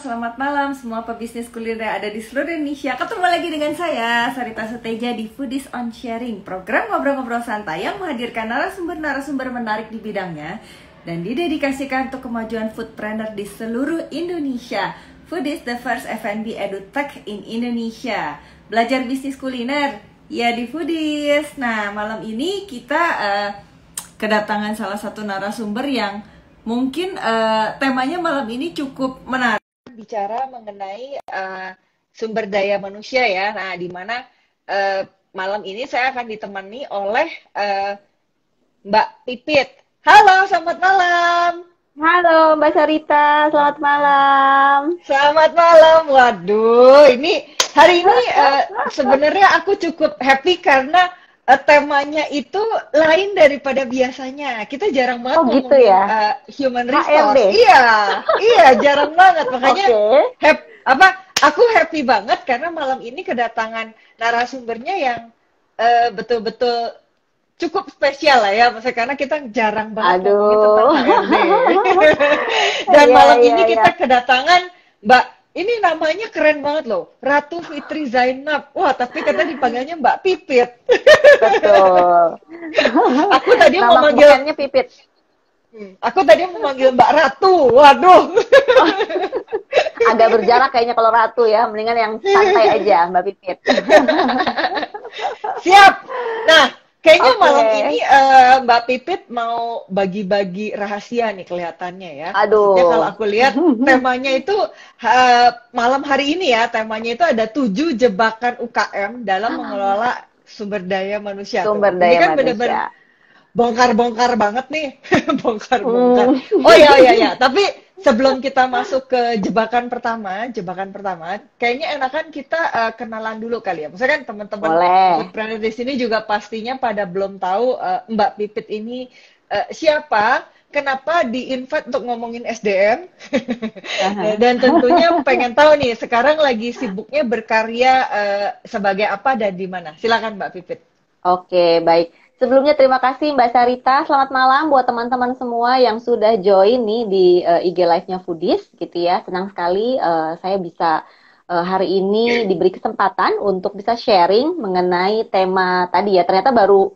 selamat malam semua pebisnis kuliner yang ada di seluruh Indonesia Ketemu lagi dengan saya, Sarita Suteja di Foodies on Sharing Program ngobrol-ngobrol santai yang menghadirkan narasumber-narasumber menarik di bidangnya Dan didedikasikan untuk kemajuan foodpreneur di seluruh Indonesia Foodies the first F&B edutech in Indonesia Belajar bisnis kuliner, ya di Foodies Nah malam ini kita uh, kedatangan salah satu narasumber yang mungkin uh, temanya malam ini cukup menarik bicara mengenai uh, sumber daya manusia ya. Nah, di mana uh, malam ini saya akan ditemani oleh uh, Mbak Pipit. Halo, selamat malam. Halo Mbak Sarita, selamat malam. Selamat malam. Waduh, ini hari ini uh, sebenarnya aku cukup happy karena Eh, temanya itu lain daripada biasanya. Kita jarang banget oh, gitu ya? uh, human resource. Iya, iya jarang banget. Makanya okay. hap, apa? Aku happy banget karena malam ini kedatangan narasumbernya yang eh, betul-betul uh, cukup spesial lah ya, maksudnya karena kita jarang banget Aduh. tentang Dan iya, malam iya, ini kita iya. kedatangan Mbak ini namanya keren banget loh, Ratu Fitri Zainab. Wah, tapi kata dipanggilnya Mbak Pipit. Betul. aku tadi Nama mau manggilnya Pipit. Hmm. aku tadi mau manggil Mbak Ratu. Waduh. Agak berjarak kayaknya kalau Ratu ya, mendingan yang santai aja Mbak Pipit. Siap. Nah, Kayaknya okay. malam ini uh, Mbak Pipit mau bagi-bagi rahasia nih kelihatannya ya. Aduh. Ya kalau aku lihat temanya itu uh, malam hari ini ya temanya itu ada tujuh jebakan UKM dalam ah. mengelola sumber daya manusia. Sumber daya ini kan Bener -bener bongkar-bongkar banget nih, bongkar-bongkar. Hmm. Oh iya iya iya, tapi sebelum kita masuk ke jebakan pertama, jebakan pertama, kayaknya enakan kita uh, kenalan dulu kali ya. Maksudnya kan teman-teman entrepreneur di sini juga pastinya pada belum tahu uh, Mbak Pipit ini uh, siapa, kenapa di untuk ngomongin SDM. dan tentunya pengen tahu nih sekarang lagi sibuknya berkarya uh, sebagai apa dan di mana. Silakan Mbak Pipit. Oke, baik. Sebelumnya terima kasih Mbak Sarita. Selamat malam buat teman-teman semua yang sudah join nih di uh, eh, IG live-nya Foodies gitu ya. Senang sekali uh, saya bisa uh, hari ini diberi kesempatan untuk bisa sharing mengenai tema tadi ya. Ternyata baru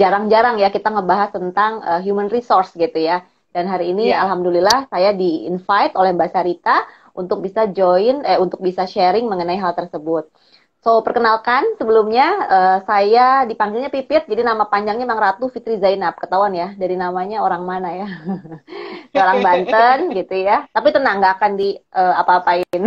jarang-jarang uh, ya kita ngebahas tentang uh, human resource gitu ya. Dan hari ini yeah. alhamdulillah saya di-invite oleh Mbak Sarita untuk bisa join eh untuk bisa sharing mengenai hal tersebut. So, perkenalkan sebelumnya uh, saya dipanggilnya Pipit, jadi nama panjangnya Bang Ratu Fitri Zainab. Ketahuan ya dari namanya orang mana ya? orang Banten gitu ya. Tapi tenang nggak akan di uh, apa-apain.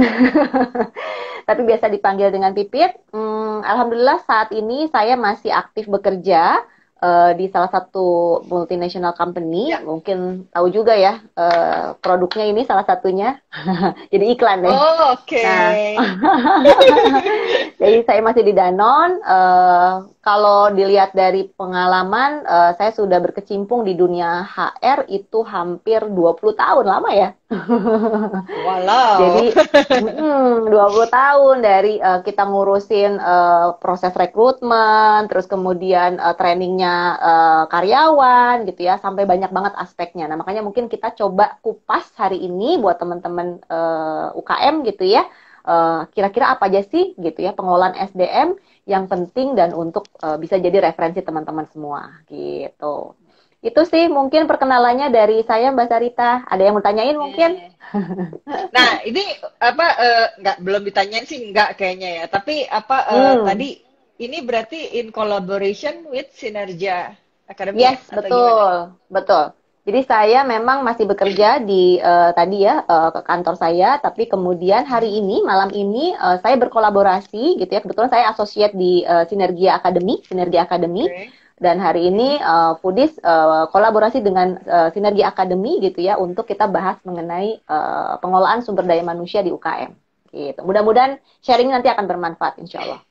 Tapi biasa dipanggil dengan Pipit. Hmm, Alhamdulillah saat ini saya masih aktif bekerja uh, di salah satu multinational company, ya. mungkin tahu juga ya uh, produknya ini salah satunya, jadi iklan deh. Oh oke. Okay. Nah, jadi saya masih di Danon. Uh, eh, kalau dilihat dari pengalaman, uh, saya sudah berkecimpung di dunia HR itu hampir 20 tahun lama ya. Walau. Jadi hmm, 20 tahun dari uh, kita ngurusin uh, proses rekrutmen, terus kemudian uh, trainingnya uh, karyawan gitu ya, sampai banyak banget aspeknya. Nah, makanya mungkin kita coba kupas hari ini buat teman-teman uh, UKM gitu ya. kira-kira uh, apa aja sih gitu ya pengelolaan SDM yang penting dan untuk uh, bisa jadi referensi teman-teman semua gitu. Itu sih mungkin perkenalannya dari saya Mbak Sarita. Ada yang mau tanyain mungkin? Nah, ini apa uh, nggak belum ditanyain sih nggak kayaknya ya. Tapi apa uh, hmm. tadi ini berarti in collaboration with Sinergia Academy? Yes, betul. Gimana? Betul. Jadi saya memang masih bekerja di uh, tadi ya uh, ke kantor saya, tapi kemudian hari ini malam ini uh, saya berkolaborasi gitu ya. Kebetulan saya associate di uh, Sinergia Academy, Sinergia Academy. Okay. Dan hari ini uh, Foodies uh, kolaborasi dengan uh, Sinergi Akademi gitu ya untuk kita bahas mengenai uh, pengelolaan sumber daya manusia di UKM. Gitu. Mudah-mudahan sharing nanti akan bermanfaat insya Allah.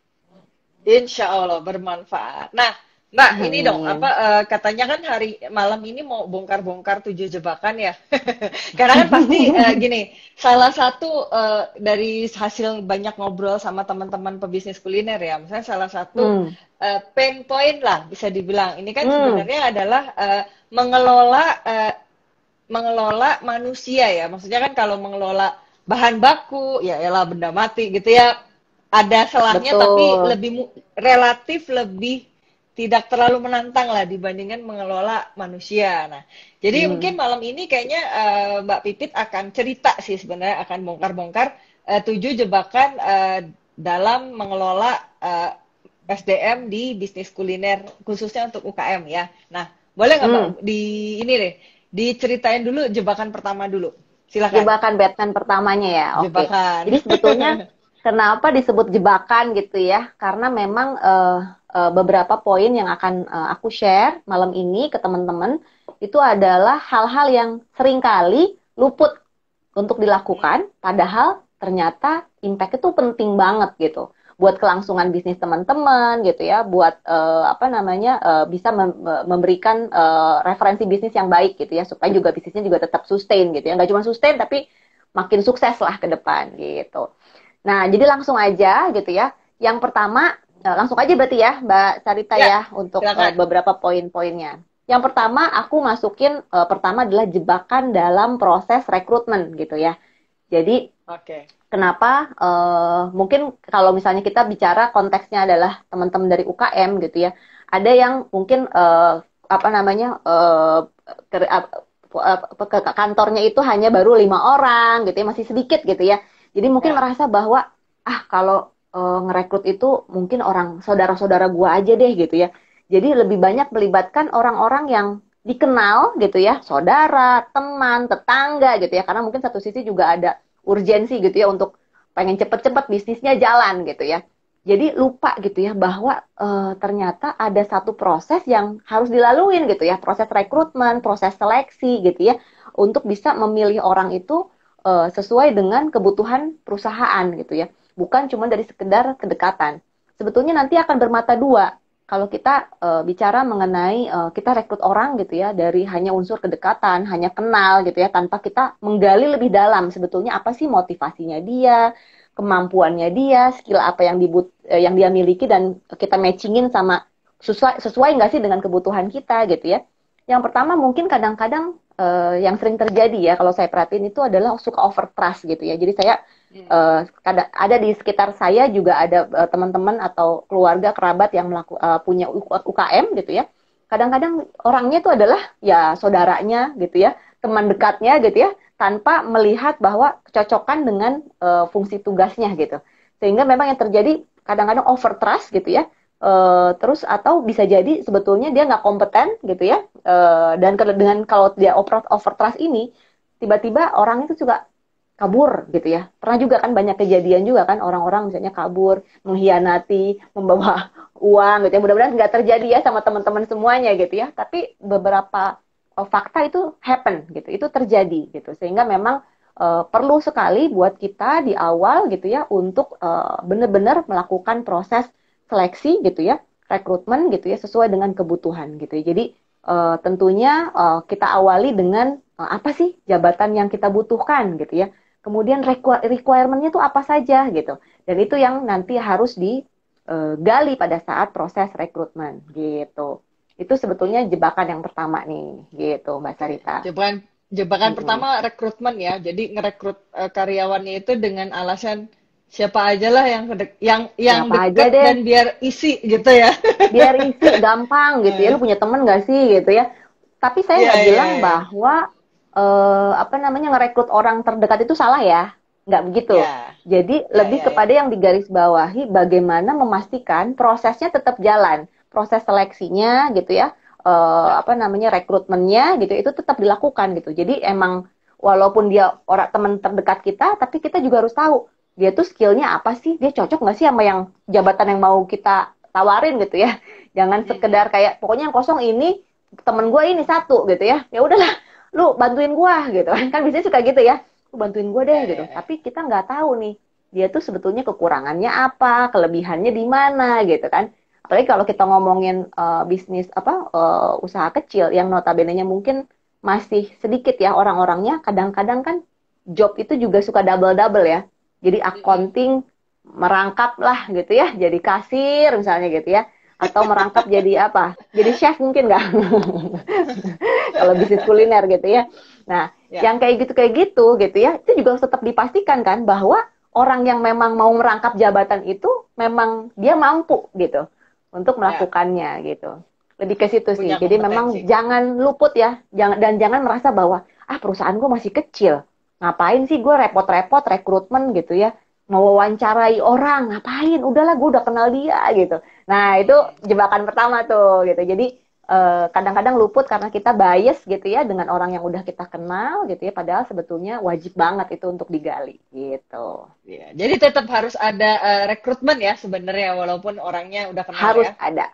Insya Allah bermanfaat. Nah, Mbak, ini dong apa uh, katanya kan hari malam ini mau bongkar-bongkar tujuh jebakan ya. Karena kan pasti uh, gini, salah satu uh, dari hasil banyak ngobrol sama teman-teman pebisnis kuliner ya, misalnya salah satu hmm. uh, pain point lah bisa dibilang. Ini kan hmm. sebenarnya adalah uh, mengelola uh, mengelola manusia ya. Maksudnya kan kalau mengelola bahan baku ya elah benda mati gitu ya. Ada salahnya Betul. tapi lebih relatif lebih tidak terlalu menantang lah dibandingkan mengelola manusia. Nah, jadi hmm. mungkin malam ini kayaknya uh, Mbak Pipit akan cerita sih sebenarnya akan bongkar-bongkar uh, tujuh jebakan uh, dalam mengelola uh, SDM di bisnis kuliner khususnya untuk UKM ya. Nah, boleh nggak hmm. di ini deh diceritain dulu jebakan pertama dulu. Silakan. Jebakan Batman pertamanya ya. Oke. Okay. Jadi sebetulnya kenapa disebut jebakan gitu ya? Karena memang uh, uh, beberapa poin yang akan uh, aku share malam ini ke teman-teman itu adalah hal-hal yang seringkali luput untuk dilakukan padahal ternyata impact itu penting banget gitu buat kelangsungan bisnis teman-teman gitu ya buat uh, apa namanya uh, bisa mem memberikan uh, referensi bisnis yang baik gitu ya supaya juga bisnisnya juga tetap sustain gitu ya nggak cuma sustain tapi makin sukses lah ke depan gitu nah jadi langsung aja gitu ya yang pertama Eh, langsung aja berarti ya Mbak Sarita ya, ya untuk uh, beberapa poin-poinnya. Yang pertama aku masukin uh, pertama adalah jebakan dalam proses rekrutmen gitu ya. Jadi okay. kenapa uh, mungkin kalau misalnya kita bicara konteksnya adalah teman-teman dari UKM gitu ya, ada yang mungkin uh, apa namanya uh, ke, uh, ke kantornya itu hanya baru lima orang gitu ya, masih sedikit gitu ya. Jadi mungkin ya. merasa bahwa ah kalau uh, ngerekrut itu mungkin orang saudara-saudara gue aja deh gitu ya. Jadi lebih banyak melibatkan orang-orang yang dikenal gitu ya, saudara, teman, tetangga gitu ya. Karena mungkin satu sisi juga ada urgensi gitu ya untuk pengen cepet-cepet bisnisnya jalan gitu ya. Jadi lupa gitu ya bahwa e, ternyata ada satu proses yang harus dilaluin gitu ya, proses rekrutmen, proses seleksi gitu ya, untuk bisa memilih orang itu e, sesuai dengan kebutuhan perusahaan gitu ya bukan cuma dari sekedar kedekatan. Sebetulnya nanti akan bermata dua kalau kita e, bicara mengenai e, kita rekrut orang gitu ya dari hanya unsur kedekatan, hanya kenal gitu ya tanpa kita menggali lebih dalam sebetulnya apa sih motivasinya dia, kemampuannya dia, skill apa yang dibut e, yang dia miliki dan kita matchingin sama sesuai sesuai nggak sih dengan kebutuhan kita gitu ya. Yang pertama mungkin kadang-kadang yang sering terjadi ya kalau saya perhatiin itu adalah suka over trust gitu ya. Jadi saya Uh, ada, di sekitar saya juga ada uh, teman-teman atau keluarga kerabat yang melaku, uh, punya UKM gitu ya. Kadang-kadang orangnya itu adalah ya saudaranya gitu ya, teman dekatnya gitu ya, tanpa melihat bahwa kecocokan dengan uh, fungsi tugasnya gitu. Sehingga memang yang terjadi kadang-kadang over trust gitu ya. Uh, terus atau bisa jadi sebetulnya dia nggak kompeten gitu ya. Uh, dan dengan kalau dia over, over trust ini tiba-tiba orang itu juga kabur gitu ya. Pernah juga kan banyak kejadian juga kan orang-orang misalnya kabur, mengkhianati, membawa uang gitu ya. Mudah-mudahan nggak terjadi ya sama teman-teman semuanya gitu ya. Tapi beberapa eh, fakta itu happen gitu, itu terjadi gitu. Sehingga memang uh, perlu sekali buat kita di awal gitu ya untuk uh, benar-benar melakukan proses seleksi gitu ya, rekrutmen gitu ya sesuai dengan kebutuhan gitu ya. Jadi uh, tentunya uh, kita awali dengan apa sih jabatan yang kita butuhkan gitu ya kemudian requirementnya itu apa saja gitu dan itu yang nanti harus digali e, pada saat proses rekrutmen gitu itu sebetulnya jebakan yang pertama nih gitu mbak Sarita jebakan jebakan -hmm. pertama rekrutmen ya jadi ngerekrut e, karyawannya itu dengan alasan siapa aja lah yang yang yang siapa deket aja deh. dan biar isi gitu ya biar isi gampang gitu ya lu iya. punya temen gak sih gitu ya tapi saya iya, nggak yeah, yeah, bilang yeah. bahwa uh, apa namanya ngerekrut orang terdekat itu salah ya nggak begitu. Yeah. Jadi yeah, lebih yeah, ya. kepada yeah. yang digarisbawahi bagaimana memastikan prosesnya tetap jalan, proses seleksinya gitu ya, uh, eh, yeah. apa namanya rekrutmennya gitu itu tetap dilakukan gitu. Jadi emang walaupun dia orang teman terdekat kita, tapi kita juga harus tahu dia tuh skillnya apa sih, dia cocok nggak sih sama yang jabatan yang mau kita tawarin gitu ya. Jangan ya, sekedar ya. kayak pokoknya yang kosong ini temen gue ini satu gitu ya, ya udahlah lu bantuin gua gitu kan biasanya suka gitu ya lu bantuin gua deh iya, gitu iya, iya. tapi kita nggak tahu nih dia tuh sebetulnya kekurangannya apa kelebihannya di mana gitu kan apalagi kalau kita ngomongin uh, bisnis apa uh, usaha kecil yang notabenenya mungkin masih sedikit ya orang-orangnya kadang-kadang kan job itu juga suka double-double ya jadi accounting merangkap lah gitu ya jadi kasir misalnya gitu ya atau merangkap jadi apa? Jadi chef mungkin nggak? Kalau bisnis kuliner gitu ya. Nah, ya. yang kayak gitu kayak gitu gitu ya, itu juga tetap dipastikan kan bahwa orang yang memang mau merangkap jabatan itu memang dia mampu gitu untuk ya. melakukannya ya. gitu. Lebih ke situ sih. Jadi memang jangan luput ya, jangan dan jangan merasa bahwa ah perusahaan gue masih kecil, ngapain sih gue repot-repot rekrutmen gitu ya, mau wawancarai orang, ngapain? Udahlah gue udah kenal dia gitu. Nah, itu jebakan pertama tuh gitu. Jadi eh, kadang-kadang luput karena kita bias gitu ya dengan orang yang udah kita kenal gitu ya padahal sebetulnya wajib banget itu untuk digali gitu. Ya, jadi tetap harus ada uh, rekrutmen ya sebenarnya walaupun orangnya udah kenal harus ya. Harus ada,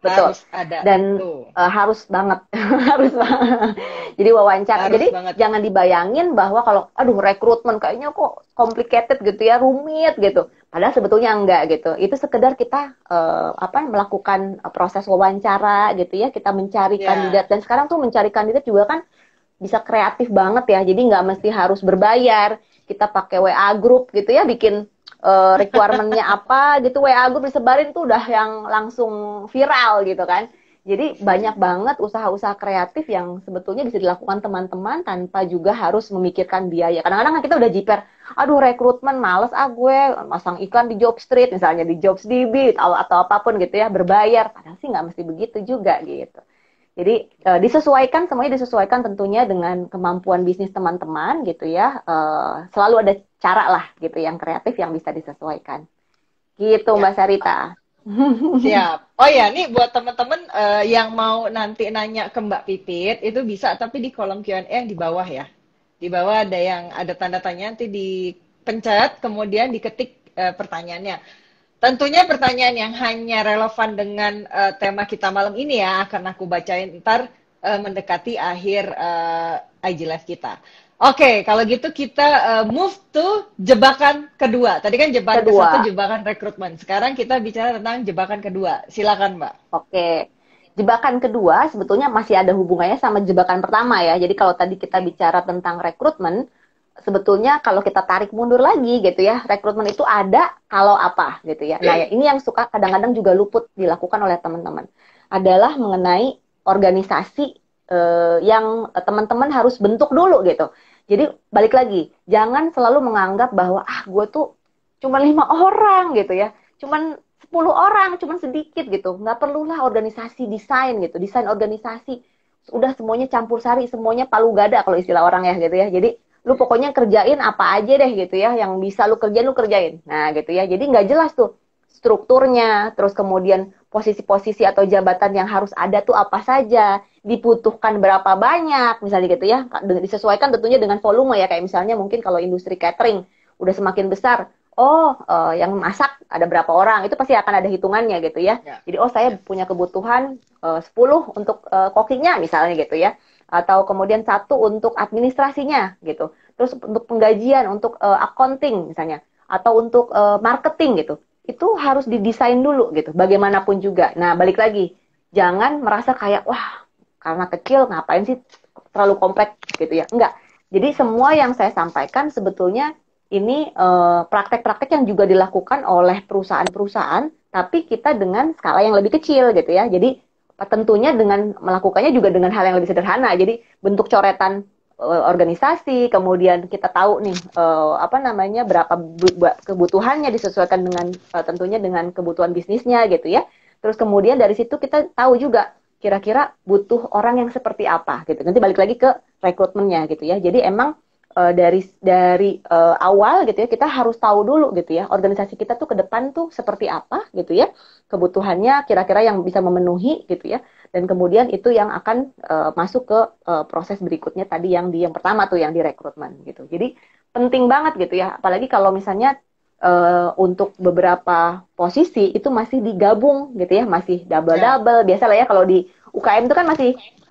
betul harus ada dan uh, harus banget harus banget jadi wawancara harus jadi banget. jangan dibayangin bahwa kalau aduh rekrutmen kayaknya kok complicated gitu ya rumit gitu padahal sebetulnya enggak gitu itu sekedar kita uh, apa melakukan eh, proses wawancara gitu ya kita mencari yeah. kandidat dan sekarang tuh mencari kandidat juga kan bisa kreatif banget ya jadi nggak mesti harus berbayar kita pakai WA group gitu ya bikin uh, requirementnya apa gitu WA gue disebarin tuh udah yang langsung viral gitu kan jadi banyak banget usaha-usaha kreatif yang sebetulnya bisa dilakukan teman-teman tanpa juga harus memikirkan biaya. Kadang-kadang kan kita udah jiper, aduh rekrutmen males ah gue, masang iklan di Job Street misalnya di Jobs DB atau, atau apapun gitu ya berbayar. Padahal sih nggak mesti begitu juga gitu. Jadi e, disesuaikan semuanya disesuaikan tentunya dengan kemampuan bisnis teman-teman gitu ya. E, selalu ada cara lah gitu yang kreatif yang bisa disesuaikan. Gitu ya. Mbak Sarita. Siap. Oh ya, nih buat teman-teman uh, yang mau nanti nanya ke Mbak Pipit itu bisa tapi di kolom Q&A yang di bawah ya. Di bawah ada yang ada tanda tanya nanti dipencet kemudian diketik uh, pertanyaannya. Tentunya pertanyaan yang hanya relevan dengan uh, tema kita malam ini ya akan aku bacain ntar uh, mendekati akhir uh, IG Live kita. Oke, okay, kalau gitu kita uh, move to jebakan kedua. Tadi kan jebakan kedua. satu jebakan rekrutmen. Sekarang kita bicara tentang jebakan kedua. Silakan, Mbak. Oke. Okay. Jebakan kedua sebetulnya masih ada hubungannya sama jebakan pertama ya. Jadi kalau tadi kita bicara tentang rekrutmen, sebetulnya kalau kita tarik mundur lagi gitu ya, rekrutmen itu ada kalau apa gitu ya. Nah, ini yang suka kadang-kadang juga luput dilakukan oleh teman-teman adalah mengenai organisasi Uh, yang teman-teman harus bentuk dulu gitu jadi balik lagi, jangan selalu menganggap bahwa ah gue tuh cuma lima orang gitu ya, cuma sepuluh orang, cuma sedikit gitu. Nggak perlulah organisasi desain gitu, desain organisasi. Udah semuanya campur sari, semuanya palu gada kalau istilah orang ya gitu ya. Jadi lu pokoknya kerjain apa aja deh gitu ya, yang bisa lu kerjain lu kerjain. Nah gitu ya, jadi nggak jelas tuh strukturnya, terus kemudian posisi-posisi atau jabatan yang harus ada tuh apa saja dibutuhkan berapa banyak misalnya gitu ya disesuaikan tentunya dengan volume ya kayak misalnya mungkin kalau industri catering udah semakin besar oh uh, yang masak ada berapa orang itu pasti akan ada hitungannya gitu ya, ya. jadi oh saya ya. punya kebutuhan eh, uh, 10 untuk uh, eh, cookingnya misalnya gitu ya atau kemudian satu untuk administrasinya gitu terus untuk penggajian untuk uh, accounting misalnya atau untuk uh, marketing gitu itu harus didesain dulu gitu bagaimanapun juga nah balik lagi jangan merasa kayak wah karena kecil ngapain sih terlalu kompleks gitu ya enggak jadi semua yang saya sampaikan sebetulnya ini eh, praktek-praktek uh, yang juga dilakukan oleh perusahaan-perusahaan tapi kita dengan skala yang lebih kecil gitu ya jadi tentunya dengan melakukannya juga dengan hal yang lebih sederhana jadi bentuk coretan eh, organisasi kemudian kita tahu nih uh, apa namanya berapa kebutuhannya disesuaikan dengan tentunya dengan kebutuhan bisnisnya gitu ya terus kemudian dari situ kita tahu juga kira-kira butuh orang yang seperti apa gitu. Nanti balik lagi ke rekrutmennya gitu ya. Jadi emang e, dari dari e, awal gitu ya kita harus tahu dulu gitu ya organisasi kita tuh ke depan tuh seperti apa gitu ya. Kebutuhannya kira-kira yang bisa memenuhi gitu ya. Dan kemudian itu yang akan e, masuk ke e, proses berikutnya tadi yang di yang pertama tuh yang di rekrutmen gitu. Jadi penting banget gitu ya. Apalagi kalau misalnya uh, untuk beberapa posisi itu masih digabung gitu ya, masih double-double. Ya. Biasa lah ya kalau di UKM itu kan masih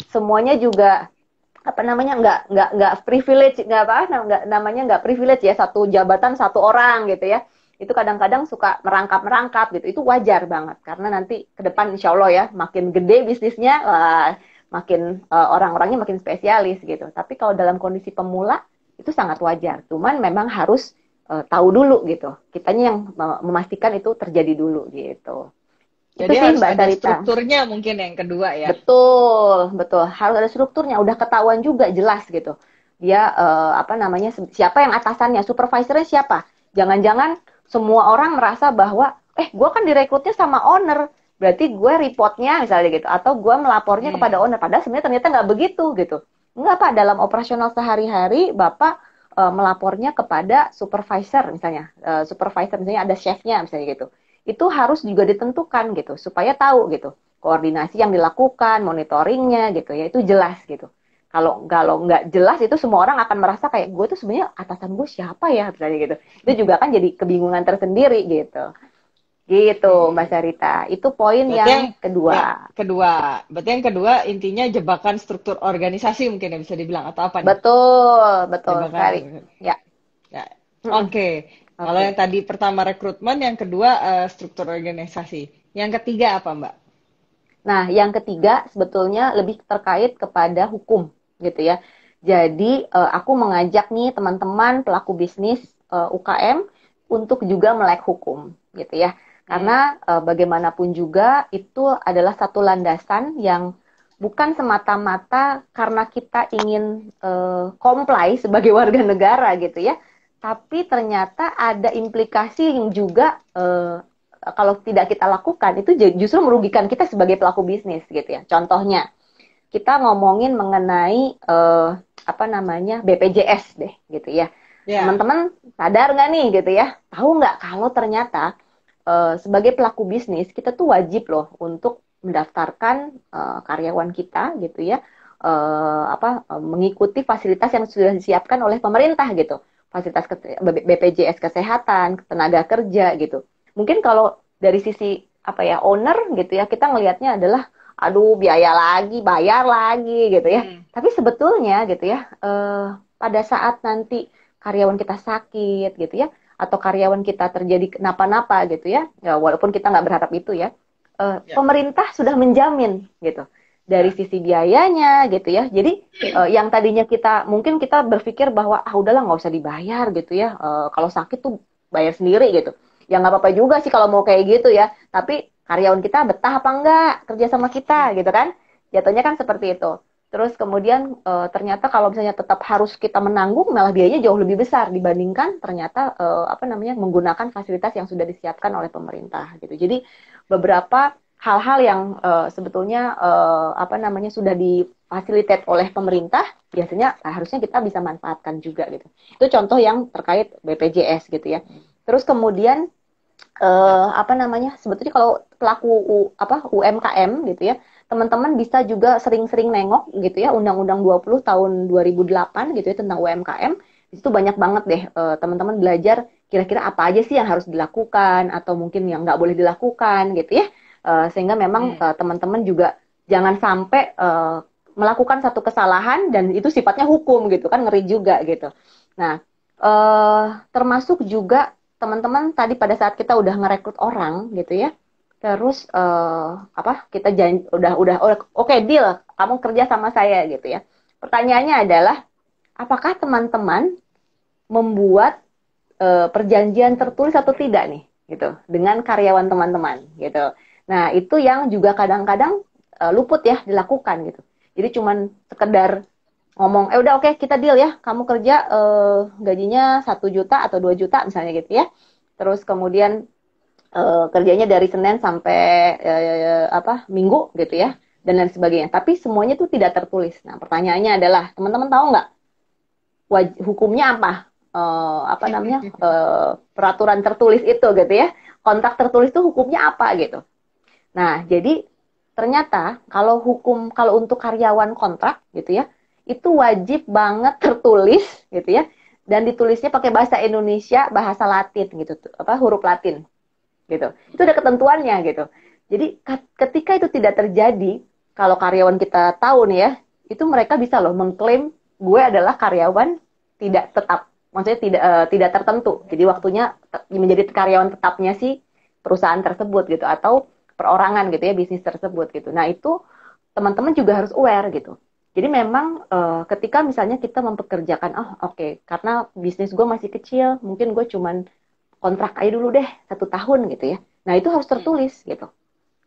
semuanya juga apa namanya nggak nggak nggak privilege nggak apa nah, nggak namanya nggak privilege ya satu jabatan satu orang gitu ya itu kadang-kadang suka merangkap-merangkap gitu. Itu wajar banget karena nanti ke depan insya Allah ya makin gede bisnisnya, makin uh, orang-orangnya makin spesialis gitu. Tapi kalau dalam kondisi pemula itu sangat wajar. Cuman memang harus uh, tahu dulu gitu. Kitanya yang memastikan itu terjadi dulu gitu. Jadi itu sih, harus Mbak ada Tarita. strukturnya mungkin yang kedua ya. Betul, betul. Harus ada strukturnya. Udah ketahuan juga jelas gitu. Dia uh, apa namanya siapa yang atasannya, supervisornya siapa. Jangan-jangan semua orang merasa bahwa eh gue kan direkrutnya sama owner, berarti gue reportnya misalnya gitu, atau gue melapornya hmm. kepada owner. Padahal sebenarnya ternyata nggak begitu gitu. Enggak pak, dalam operasional sehari-hari bapak uh, melapornya kepada supervisor misalnya uh, supervisor misalnya ada chefnya misalnya gitu itu harus juga ditentukan gitu supaya tahu gitu koordinasi yang dilakukan monitoringnya gitu ya itu jelas gitu kalau kalau nggak jelas itu semua orang akan merasa kayak gue tuh sebenarnya atasan gue siapa ya misalnya gitu itu juga kan jadi kebingungan tersendiri gitu Gitu hmm. Mbak Sarita. Itu poin yang, yang kedua. Ya, kedua. Berarti yang kedua intinya jebakan struktur organisasi mungkin yang bisa dibilang atau apa? Nih? Betul, betul sekali. Ya. ya. Hmm. Oke. Okay. Okay. Kalau yang tadi pertama rekrutmen, yang kedua uh, struktur organisasi. Yang ketiga apa, Mbak? Nah, yang ketiga sebetulnya lebih terkait kepada hukum gitu ya. Jadi uh, aku mengajak nih teman-teman pelaku bisnis uh, UKM untuk juga melek hukum gitu ya. Karena uh, bagaimanapun juga itu adalah satu landasan yang bukan semata-mata karena kita ingin uh, comply sebagai warga negara gitu ya, tapi ternyata ada implikasi yang juga uh, kalau tidak kita lakukan itu justru merugikan kita sebagai pelaku bisnis gitu ya. Contohnya kita ngomongin mengenai uh, apa namanya BPJS deh gitu ya. ya. Teman-teman yeah. sadar nggak nih gitu ya? Tahu nggak kalau ternyata Eh, sebagai pelaku bisnis kita tuh wajib loh untuk mendaftarkan uh, karyawan kita gitu ya uh, apa uh, mengikuti fasilitas yang sudah disiapkan oleh pemerintah gitu fasilitas BPJS kesehatan tenaga kerja gitu mungkin kalau dari sisi apa ya owner gitu ya kita ngelihatnya adalah aduh biaya lagi bayar lagi gitu ya hmm. tapi sebetulnya gitu ya uh, pada saat nanti karyawan kita sakit gitu ya atau karyawan kita terjadi kenapa-napa gitu ya, ya walaupun kita nggak berharap itu ya, uh, ya. pemerintah sudah menjamin gitu dari ya. sisi biayanya gitu ya. Jadi uh, yang tadinya kita mungkin kita berpikir bahwa ah udahlah nggak usah dibayar gitu ya. Uh, kalau sakit tuh bayar sendiri gitu. Ya nggak apa-apa juga sih kalau mau kayak gitu ya. Tapi karyawan kita betah apa enggak kerja sama kita hmm. gitu kan? Jatuhnya kan seperti itu. Terus kemudian e, ternyata kalau misalnya tetap harus kita menanggung malah biayanya jauh lebih besar dibandingkan ternyata e, apa namanya menggunakan fasilitas yang sudah disiapkan oleh pemerintah gitu. Jadi beberapa hal-hal yang e, sebetulnya e, apa namanya sudah difasilitet oleh pemerintah biasanya harusnya kita bisa manfaatkan juga gitu. Itu contoh yang terkait BPJS gitu ya. Terus kemudian e, apa namanya sebetulnya kalau pelaku U, apa UMKM gitu ya teman-teman bisa juga sering-sering nengok gitu ya Undang-Undang 20 tahun 2008 gitu ya tentang UMKM. Di situ banyak banget deh eh, teman-teman belajar kira-kira apa aja sih yang harus dilakukan atau mungkin yang nggak boleh dilakukan gitu ya. Eh, sehingga memang hmm. eh, teman-teman juga jangan sampai melakukan satu kesalahan dan itu sifatnya hukum gitu kan ngeri juga gitu. Nah, termasuk juga teman-teman tadi pada saat kita udah merekrut orang gitu ya terus uh, apa kita janji udah udah oke okay, deal kamu kerja sama saya gitu ya pertanyaannya adalah apakah teman-teman membuat uh, perjanjian tertulis atau tidak nih gitu dengan karyawan teman-teman gitu nah itu yang juga kadang-kadang uh, luput ya dilakukan gitu jadi cuman sekedar ngomong eh udah oke okay, kita deal ya kamu kerja uh, gajinya satu juta atau dua juta misalnya gitu ya terus kemudian uh, kerjanya dari Senin sampai uh, apa Minggu gitu ya dan lain sebagainya. Tapi semuanya itu tidak tertulis. Nah pertanyaannya adalah teman-teman tahu nggak hukumnya apa? Uh, apa namanya uh, peraturan tertulis itu gitu ya kontrak tertulis itu hukumnya apa gitu nah jadi ternyata kalau hukum kalau untuk karyawan kontrak gitu ya itu wajib banget tertulis gitu ya dan ditulisnya pakai bahasa Indonesia bahasa Latin gitu apa huruf Latin gitu. Itu ada ketentuannya gitu. Jadi ketika itu tidak terjadi, kalau karyawan kita tahu nih ya, itu mereka bisa loh mengklaim gue adalah karyawan tidak tetap, maksudnya tidak uh, tidak tertentu. Jadi waktunya menjadi karyawan tetapnya si perusahaan tersebut gitu atau perorangan gitu ya bisnis tersebut gitu. Nah itu teman-teman juga harus aware gitu. Jadi memang uh, ketika misalnya kita mempekerjakan, oh oke, okay, karena bisnis gue masih kecil, mungkin gue cuman kontrak aja dulu deh satu tahun gitu ya. Nah itu harus tertulis gitu.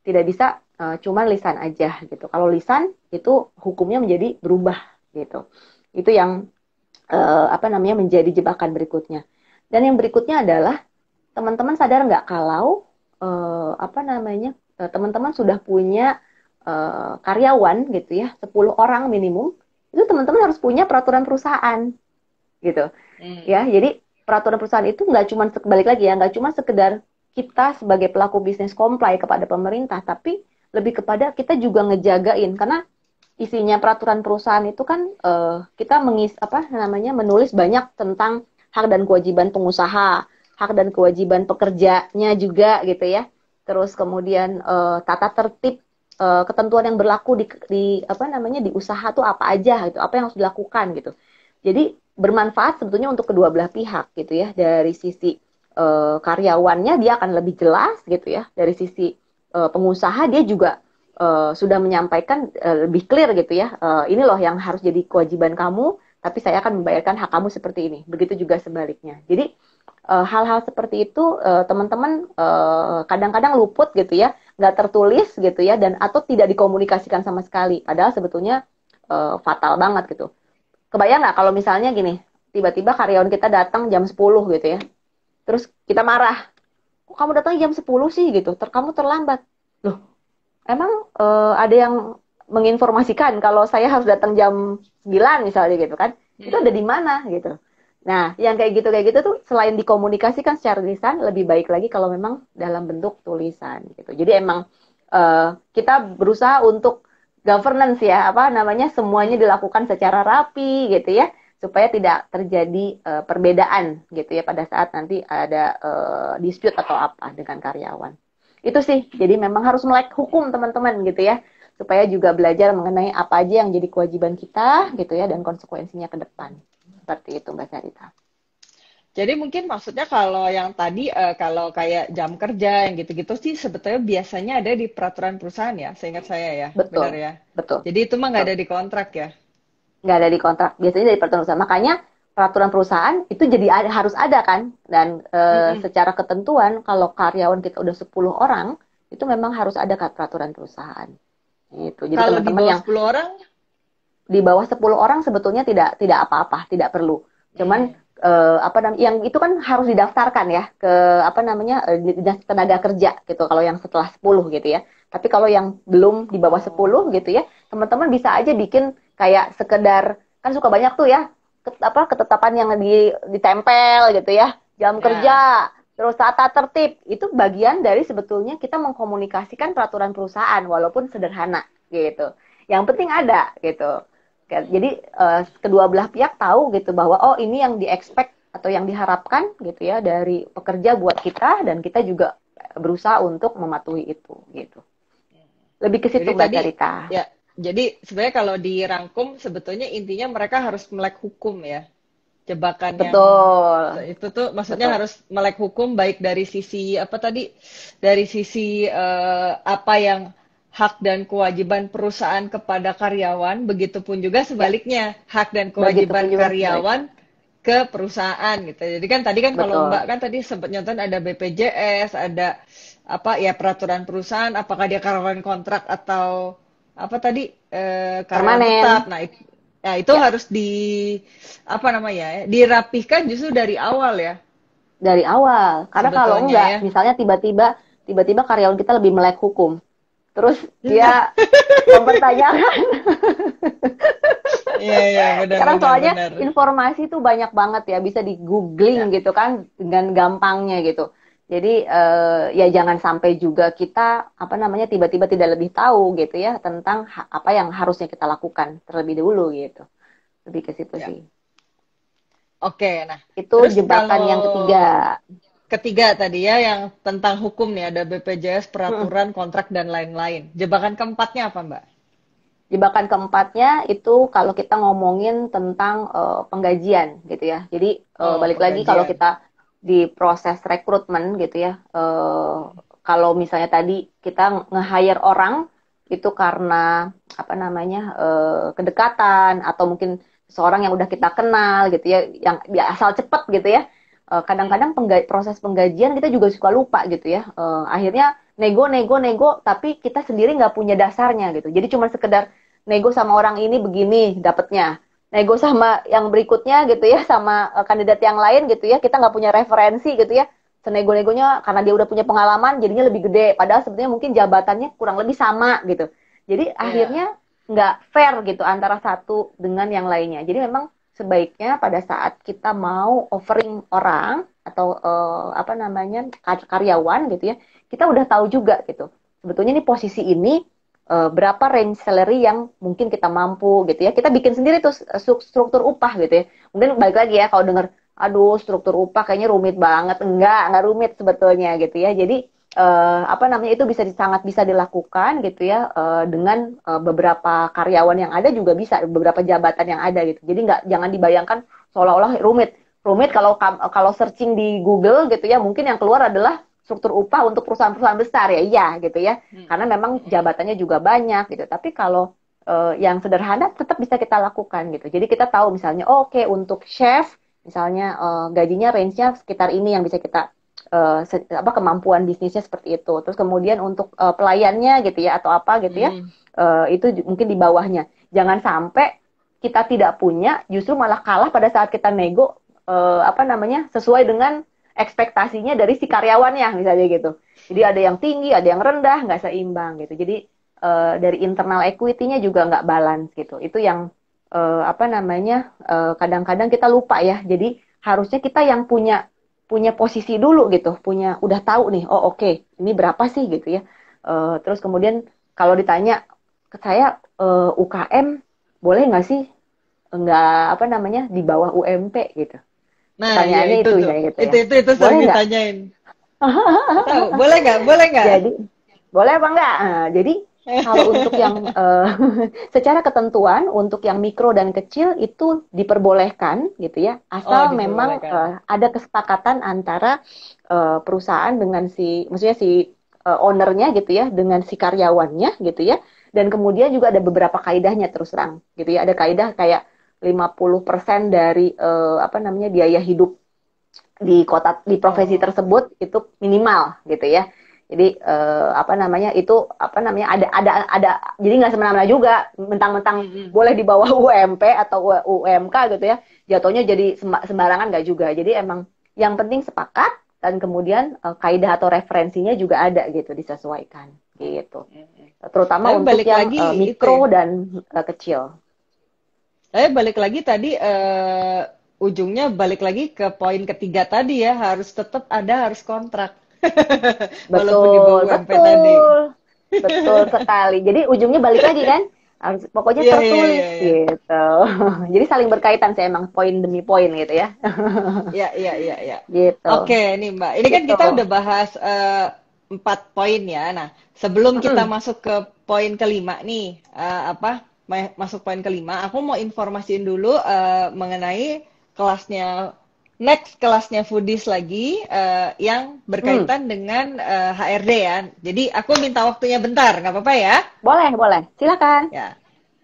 Tidak bisa uh, cuman lisan aja gitu. Kalau lisan itu hukumnya menjadi berubah gitu. Itu yang uh, apa namanya menjadi jebakan berikutnya. Dan yang berikutnya adalah teman-teman sadar nggak kalau uh, apa namanya teman-teman sudah punya uh, karyawan gitu ya 10 orang minimum itu teman-teman harus punya peraturan perusahaan gitu hmm. ya jadi peraturan perusahaan itu nggak cuma balik lagi ya nggak cuma sekedar kita sebagai pelaku bisnis comply kepada pemerintah tapi lebih kepada kita juga ngejagain karena isinya peraturan perusahaan itu kan uh, kita mengis apa namanya menulis banyak tentang hak dan kewajiban pengusaha hak dan kewajiban pekerjanya juga gitu ya terus kemudian uh, tata tertib uh, ketentuan yang berlaku di, di apa namanya di usaha tuh apa aja gitu apa yang harus dilakukan gitu jadi bermanfaat sebetulnya untuk kedua belah pihak gitu ya dari sisi uh, karyawannya dia akan lebih jelas gitu ya dari sisi uh, pengusaha dia juga uh, sudah menyampaikan uh, lebih clear gitu ya uh, ini loh yang harus jadi kewajiban kamu tapi saya akan membayarkan hak kamu seperti ini begitu juga sebaliknya jadi hal-hal uh, seperti itu teman-teman uh, kadang-kadang luput gitu ya nggak tertulis gitu ya dan atau tidak dikomunikasikan sama sekali padahal sebetulnya uh, fatal banget gitu kebayang nggak kalau misalnya gini tiba-tiba karyawan kita datang jam 10 gitu ya terus kita marah kok kamu datang jam 10 sih gitu ter kamu terlambat loh emang uh, ada yang menginformasikan kalau saya harus datang jam 9 misalnya gitu kan hmm. itu ada di mana gitu Nah, yang kayak gitu kayak gitu tuh selain dikomunikasikan secara lisan, lebih baik lagi kalau memang dalam bentuk tulisan gitu. Jadi emang uh, kita berusaha untuk governance ya apa namanya semuanya dilakukan secara rapi gitu ya supaya tidak terjadi uh, perbedaan gitu ya pada saat nanti ada uh, dispute atau apa dengan karyawan. Itu sih. Jadi memang harus melek hukum teman-teman gitu ya supaya juga belajar mengenai apa aja yang jadi kewajiban kita gitu ya dan konsekuensinya ke depan. Seperti itu Mbak Sarita. Jadi mungkin maksudnya kalau yang tadi uh, kalau kayak jam kerja yang gitu-gitu sih sebetulnya biasanya ada di peraturan perusahaan ya, seingat saya ya. Betul. Benar ya. Betul. Jadi itu mah nggak ada di kontrak ya? Nggak ada di kontrak. Biasanya dari peraturan perusahaan. Makanya peraturan perusahaan itu jadi ada, harus ada kan. Dan uh, mm -hmm. secara ketentuan kalau karyawan kita udah 10 orang itu memang harus ada peraturan perusahaan. Itu. Jadi kalau teman-teman yang sepuluh orang di bawah 10 orang sebetulnya tidak tidak apa-apa, tidak perlu. Cuman iya uh, apa namanya yang itu kan harus didaftarkan ya ke apa namanya uh, tenaga kerja gitu kalau yang setelah 10 gitu ya. Tapi kalau yang belum di bawah 10 gitu ya, teman-teman bisa aja bikin kayak sekedar kan suka banyak tuh ya ket, apa ketetapan yang di, ditempel gitu ya, jam yeah. kerja, terus tata tertib. Itu bagian dari sebetulnya kita mengkomunikasikan peraturan perusahaan walaupun sederhana gitu. Yang penting ada gitu. Jadi uh, kedua belah pihak tahu gitu bahwa oh ini yang diekspek atau yang diharapkan gitu ya dari pekerja buat kita dan kita juga berusaha untuk mematuhi itu gitu. Lebih ke situ mbak cerita. Ya, jadi sebenarnya kalau dirangkum sebetulnya intinya mereka harus melek hukum ya jebakan betul yang, itu tuh maksudnya betul. harus melek hukum baik dari sisi apa tadi dari sisi uh, apa yang hak dan kewajiban perusahaan kepada karyawan, begitupun juga ya. sebaliknya hak dan kewajiban karyawan ke perusahaan gitu. Jadi kan tadi kan Betul. kalau Mbak kan tadi sempat nyonton ada BPJS, ada apa ya peraturan perusahaan, apakah dia karyawan kontrak atau apa tadi eh, karyawan tetap. Nah, itu, ya itu ya. harus di apa namanya ya, dirapihkan justru dari awal ya. Dari awal. Karena Sebetulnya, kalau enggak, ya. misalnya tiba-tiba tiba-tiba karyawan kita lebih melek hukum terus ya. dia mempertanyakan Iya, yeah, yeah, benar. Sekarang benar, soalnya benar. informasi itu banyak banget ya, bisa di googling ya. gitu kan dengan gampangnya gitu. Jadi eh, ya jangan sampai juga kita apa namanya tiba-tiba tidak lebih tahu gitu ya tentang apa yang harusnya kita lakukan terlebih dahulu gitu. Lebih ke situ yeah. sih. Oke, nah itu jebakan kalau... yang ketiga ketiga tadi ya yang tentang hukum nih ada BPJS, peraturan, kontrak dan lain-lain. Jebakan keempatnya apa, Mbak? Jebakan keempatnya itu kalau kita ngomongin tentang uh, penggajian gitu ya. Jadi uh, balik penggajian. lagi kalau kita di proses rekrutmen gitu ya. Uh, kalau misalnya tadi kita nge-hire orang itu karena apa namanya uh, kedekatan atau mungkin seorang yang udah kita kenal gitu ya, yang ya, asal cepet gitu ya Eh, kadang-kadang pengga proses penggajian kita juga suka lupa gitu ya. Uh, akhirnya nego, nego, nego, tapi kita sendiri nggak punya dasarnya gitu. Jadi cuma sekedar nego sama orang ini begini dapatnya, nego sama yang berikutnya gitu ya, sama uh, kandidat yang lain gitu ya. Kita nggak punya referensi gitu ya. Senego-negonya karena dia udah punya pengalaman, jadinya lebih gede. Padahal sebenarnya mungkin jabatannya kurang lebih sama gitu. Jadi yeah. akhirnya nggak fair gitu antara satu dengan yang lainnya. Jadi memang sebaiknya pada saat kita mau offering orang atau uh, apa namanya karyawan gitu ya kita udah tahu juga gitu sebetulnya ini posisi ini uh, berapa range salary yang mungkin kita mampu gitu ya kita bikin sendiri tuh eh, struktur upah gitu ya kemudian balik lagi ya kalau dengar aduh struktur upah kayaknya rumit banget enggak enggak rumit sebetulnya gitu ya jadi uh, apa namanya itu bisa sangat bisa dilakukan gitu ya uh, dengan uh, beberapa karyawan yang ada juga bisa beberapa jabatan yang ada gitu jadi nggak jangan dibayangkan seolah-olah rumit rumit kalau kalau searching di Google gitu ya mungkin yang keluar adalah struktur upah untuk perusahaan-perusahaan besar ya iya gitu ya hmm. karena memang jabatannya juga banyak gitu tapi kalau uh, yang sederhana tetap bisa kita lakukan gitu jadi kita tahu misalnya oh, oke okay, untuk chef misalnya uh, gajinya range-nya sekitar ini yang bisa kita uh, apa kemampuan bisnisnya seperti itu. Terus kemudian untuk uh, pelayannya gitu ya atau apa gitu ya, uh, itu mungkin di bawahnya. Jangan sampai kita tidak punya, justru malah kalah pada saat kita nego uh, apa namanya sesuai dengan ekspektasinya dari si karyawannya misalnya gitu. Jadi ada yang tinggi, ada yang rendah, nggak seimbang gitu. Jadi uh, dari internal equity-nya juga nggak balance gitu. Itu yang uh, apa namanya kadang kadang-kadang kita lupa ya. Jadi harusnya kita yang punya punya posisi dulu gitu, punya udah tahu nih, oh oke, okay, ini berapa sih gitu ya. Uh, terus kemudian kalau ditanya ke saya uh, eh, UKM boleh nggak sih nggak apa namanya di bawah UMP gitu. Nah, ya, itu, itu, ya, gitu itu, ya. itu itu itu sering ditanyain. boleh nggak? Boleh nggak? boleh apa enggak? Nah, jadi kalau untuk yang uh, secara ketentuan untuk yang mikro dan kecil itu diperbolehkan gitu ya, asal oh, memang uh, ada kesepakatan antara uh, perusahaan dengan si, maksudnya si uh, ownernya gitu ya, dengan si karyawannya gitu ya, dan kemudian juga ada beberapa kaidahnya terus terang gitu ya, ada kaidah kayak 50% dari uh, apa namanya biaya hidup di kota di profesi oh. tersebut itu minimal gitu ya jadi uh, apa namanya itu apa namanya ada ada ada jadi nggak semena-mena juga mentang-mentang hmm. boleh di bawah UMP atau UMK gitu ya jatuhnya jadi sembarangan nggak juga jadi emang yang penting sepakat dan kemudian uh, kaidah atau referensinya juga ada gitu disesuaikan gitu terutama Tapi untuk balik yang lagi, uh, mikro ya. dan uh, kecil. Saya balik lagi tadi uh, ujungnya balik lagi ke poin ketiga tadi ya harus tetap ada harus kontrak betul betul tadi. betul sekali jadi ujungnya balik lagi kan harus pokoknya yeah, iya, tertulis yeah, yeah, yeah. gitu jadi saling berkaitan sih emang poin demi poin gitu ya ya ya ya ya gitu oke okay, nih mbak ini gitu. kan kita gitu. udah bahas eh, empat uh, poin ya nah sebelum kita hmm. masuk ke poin kelima nih uh, apa masuk poin kelima aku mau informasiin dulu uh, mengenai kelasnya next kelasnya foodies lagi uh, yang berkaitan hmm. dengan uh, eh, HRD ya. Jadi aku minta waktunya bentar, nggak apa-apa ya? Boleh, boleh. Silakan. Ya.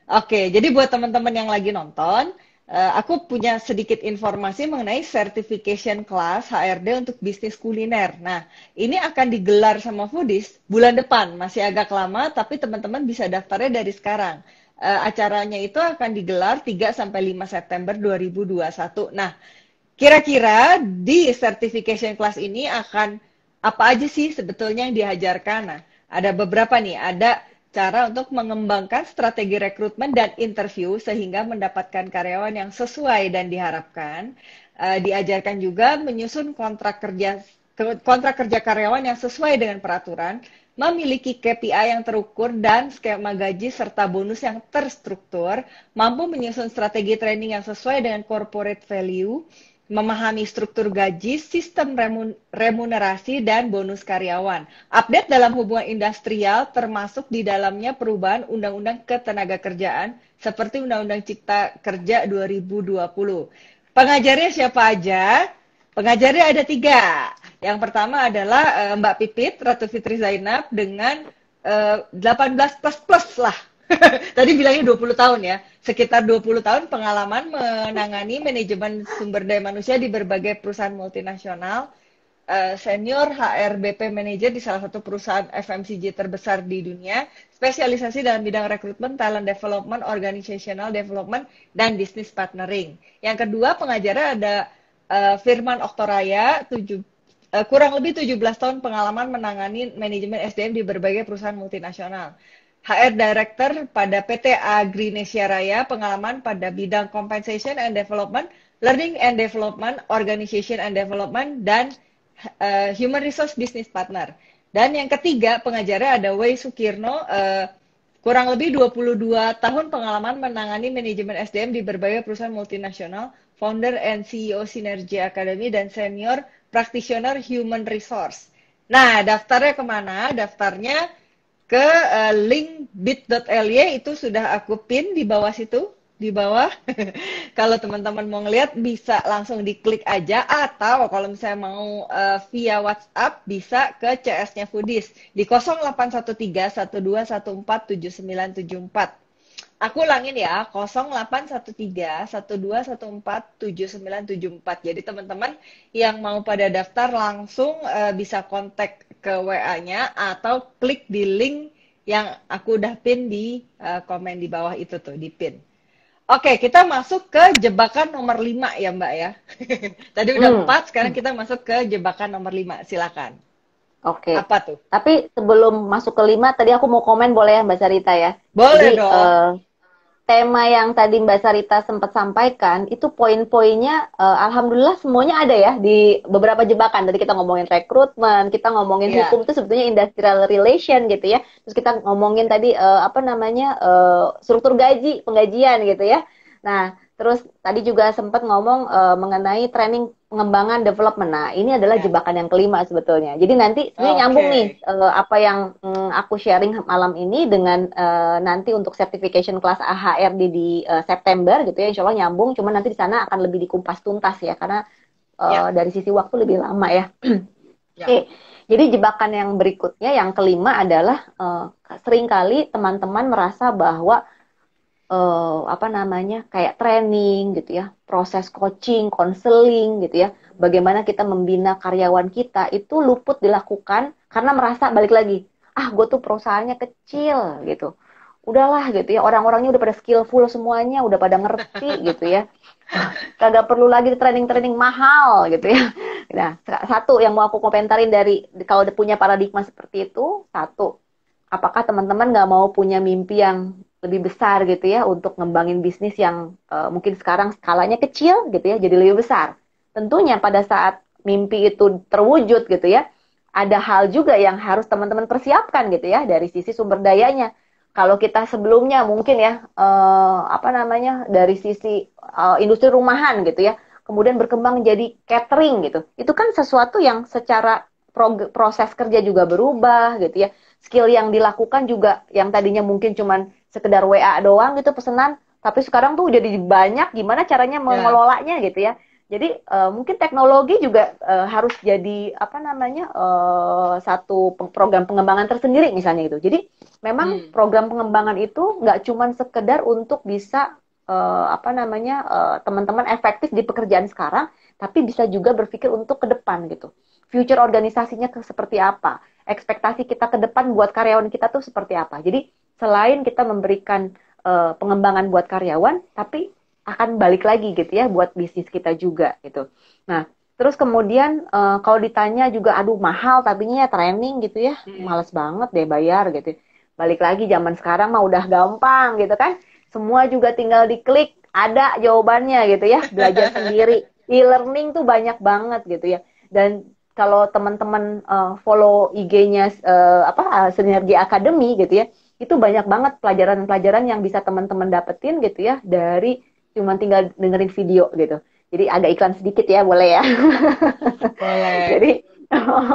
Oke, jadi buat teman-teman yang lagi nonton, uh, aku punya sedikit informasi mengenai certification class HRD untuk bisnis kuliner. Nah, ini akan digelar sama foodies bulan depan, masih agak lama tapi teman-teman bisa daftarnya dari sekarang uh, acaranya itu akan digelar 3 sampai 5 September 2021. Nah, Kira-kira di certification class ini akan apa aja sih sebetulnya yang diajarkan? Nah, ada beberapa nih, ada cara untuk mengembangkan strategi rekrutmen dan interview sehingga mendapatkan karyawan yang sesuai dan diharapkan. Eh, diajarkan juga menyusun kontrak kerja kontrak kerja karyawan yang sesuai dengan peraturan, memiliki KPI yang terukur dan skema gaji serta bonus yang terstruktur, mampu menyusun strategi training yang sesuai dengan corporate value, memahami struktur gaji, sistem remunerasi, dan bonus karyawan. Update dalam hubungan industrial termasuk di dalamnya perubahan Undang-Undang ketenaga kerjaan seperti Undang-Undang Cipta Kerja 2020. Pengajarnya siapa aja? Pengajarnya ada tiga. Yang pertama adalah eh, Mbak Pipit, Ratu Fitri Zainab dengan 18 eh, plus plus lah Tadi bilangnya 20 tahun ya. Sekitar 20 tahun pengalaman menangani manajemen sumber daya manusia di berbagai perusahaan multinasional. Eh, senior HRBP Manager di salah satu perusahaan FMCG terbesar di dunia. Spesialisasi dalam bidang rekrutmen, talent development, organizational development, dan business partnering. Yang kedua pengajarnya ada eh, Firman Oktoraya, uh, kurang lebih 17 tahun pengalaman menangani manajemen SDM di berbagai perusahaan multinasional. HR Director pada PT Agrinesia Raya, pengalaman pada bidang compensation and development, learning and development, organization and development, dan uh, human resource business partner. Dan yang ketiga, pengajarnya ada Wei Sukirno, uh, kurang lebih 22 tahun pengalaman menangani manajemen SDM di berbagai perusahaan multinasional, founder and CEO Synergy Academy, dan senior practitioner human resource. Nah, daftarnya kemana? Daftarnya ke uh, link bit.ly itu sudah aku pin di bawah situ di bawah. kalau teman-teman mau ngelihat bisa langsung diklik aja atau kalau misalnya mau uh, via WhatsApp bisa ke CS-nya Foodies di 0813 7974 Aku ulangin ya, 0813-1214-7974. Jadi teman-teman yang mau pada daftar langsung uh, bisa kontak ke WA-nya atau klik di link yang aku udah pin di uh, komen di bawah itu tuh, di pin. Oke, kita masuk ke jebakan nomor 5 ya Mbak ya. Tadi udah hmm. 4, sekarang kita masuk ke jebakan nomor 5. Silakan. Oke. Okay. Apa tuh? Tapi sebelum masuk ke lima, tadi aku mau komen boleh ya Mbak Sarita ya? Boleh Jadi, dong. Uh, tema yang tadi Mbak Sarita sempat sampaikan itu poin-poinnya uh, alhamdulillah semuanya ada ya di beberapa jebakan tadi kita ngomongin rekrutmen kita ngomongin yeah. hukum itu sebetulnya industrial relation gitu ya terus kita ngomongin tadi uh, apa namanya uh, struktur gaji penggajian gitu ya nah terus tadi juga sempat ngomong uh, mengenai training pengembangan development. Nah, ini adalah ya. jebakan yang kelima sebetulnya. Jadi nanti ini okay. nyambung nih uh, apa yang um, aku sharing malam ini dengan uh, nanti untuk certification kelas AHR di uh, September gitu ya. Insya Allah nyambung. Cuma nanti di sana akan lebih dikumpas tuntas ya, karena uh, yeah. dari sisi waktu lebih lama ya. yeah. Ya. Oke. Okay. Jadi jebakan yang berikutnya yang kelima adalah uh, seringkali teman-teman merasa bahwa uh, apa namanya kayak training gitu ya, proses coaching, konseling gitu ya. Bagaimana kita membina karyawan kita itu luput dilakukan karena merasa balik lagi, ah gue tuh perusahaannya kecil gitu. Udahlah gitu ya, orang-orangnya udah pada skillful semuanya, udah pada ngerti gitu ya. Kagak perlu lagi training-training mahal gitu ya. Nah, satu yang mau aku komentarin dari kalau udah punya paradigma seperti itu, satu, apakah teman-teman nggak mau punya mimpi yang lebih besar gitu ya untuk ngembangin bisnis yang uh, mungkin sekarang skalanya kecil gitu ya jadi lebih besar. Tentunya pada saat mimpi itu terwujud gitu ya, ada hal juga yang harus teman-teman persiapkan gitu ya dari sisi sumber dayanya. Kalau kita sebelumnya mungkin ya uh, apa namanya dari sisi uh, industri rumahan gitu ya, kemudian berkembang jadi catering gitu. Itu kan sesuatu yang secara proses kerja juga berubah gitu ya. Skill yang dilakukan juga yang tadinya mungkin cuman sekedar WA doang gitu pesenan tapi sekarang tuh jadi banyak gimana caranya ya. mengelolanya yeah. gitu ya jadi uh, mungkin teknologi juga uh, harus jadi apa namanya uh, satu program pengembangan tersendiri misalnya gitu. Jadi memang hmm. program pengembangan itu nggak cuma sekedar untuk bisa uh, apa namanya teman teman-teman efektif di pekerjaan sekarang, tapi bisa juga berpikir untuk ke depan gitu. Future organisasinya seperti apa? Ekspektasi kita ke depan buat karyawan kita tuh seperti apa? Jadi selain kita memberikan uh, pengembangan buat karyawan, tapi akan balik lagi gitu ya buat bisnis kita juga gitu. Nah, terus kemudian uh, kalau ditanya juga aduh mahal tapi ya training gitu ya, hmm. males banget deh bayar gitu. Balik lagi zaman sekarang mah udah gampang gitu kan. Semua juga tinggal diklik, ada jawabannya gitu ya, belajar sendiri. E-learning tuh banyak banget gitu ya. Dan kalau teman-teman uh, follow IG-nya uh, apa uh, Sinergi Academy gitu ya, itu banyak banget pelajaran-pelajaran yang bisa teman-teman dapetin gitu ya dari cuma tinggal dengerin video gitu. Jadi agak iklan sedikit ya, boleh ya? Boleh. jadi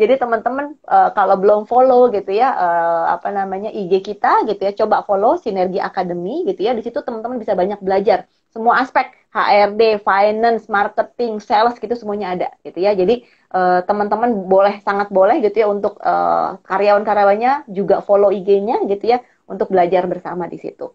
jadi teman-teman uh, kalau belum follow gitu ya uh, apa namanya IG kita gitu ya, coba follow Sinergi Academy gitu ya. Di situ teman-teman bisa banyak belajar semua aspek HRD, finance, marketing, sales gitu semuanya ada gitu ya. Jadi uh, teman-teman boleh sangat boleh gitu ya untuk uh, karyawan-karyawannya juga follow IG-nya gitu ya untuk belajar bersama di situ.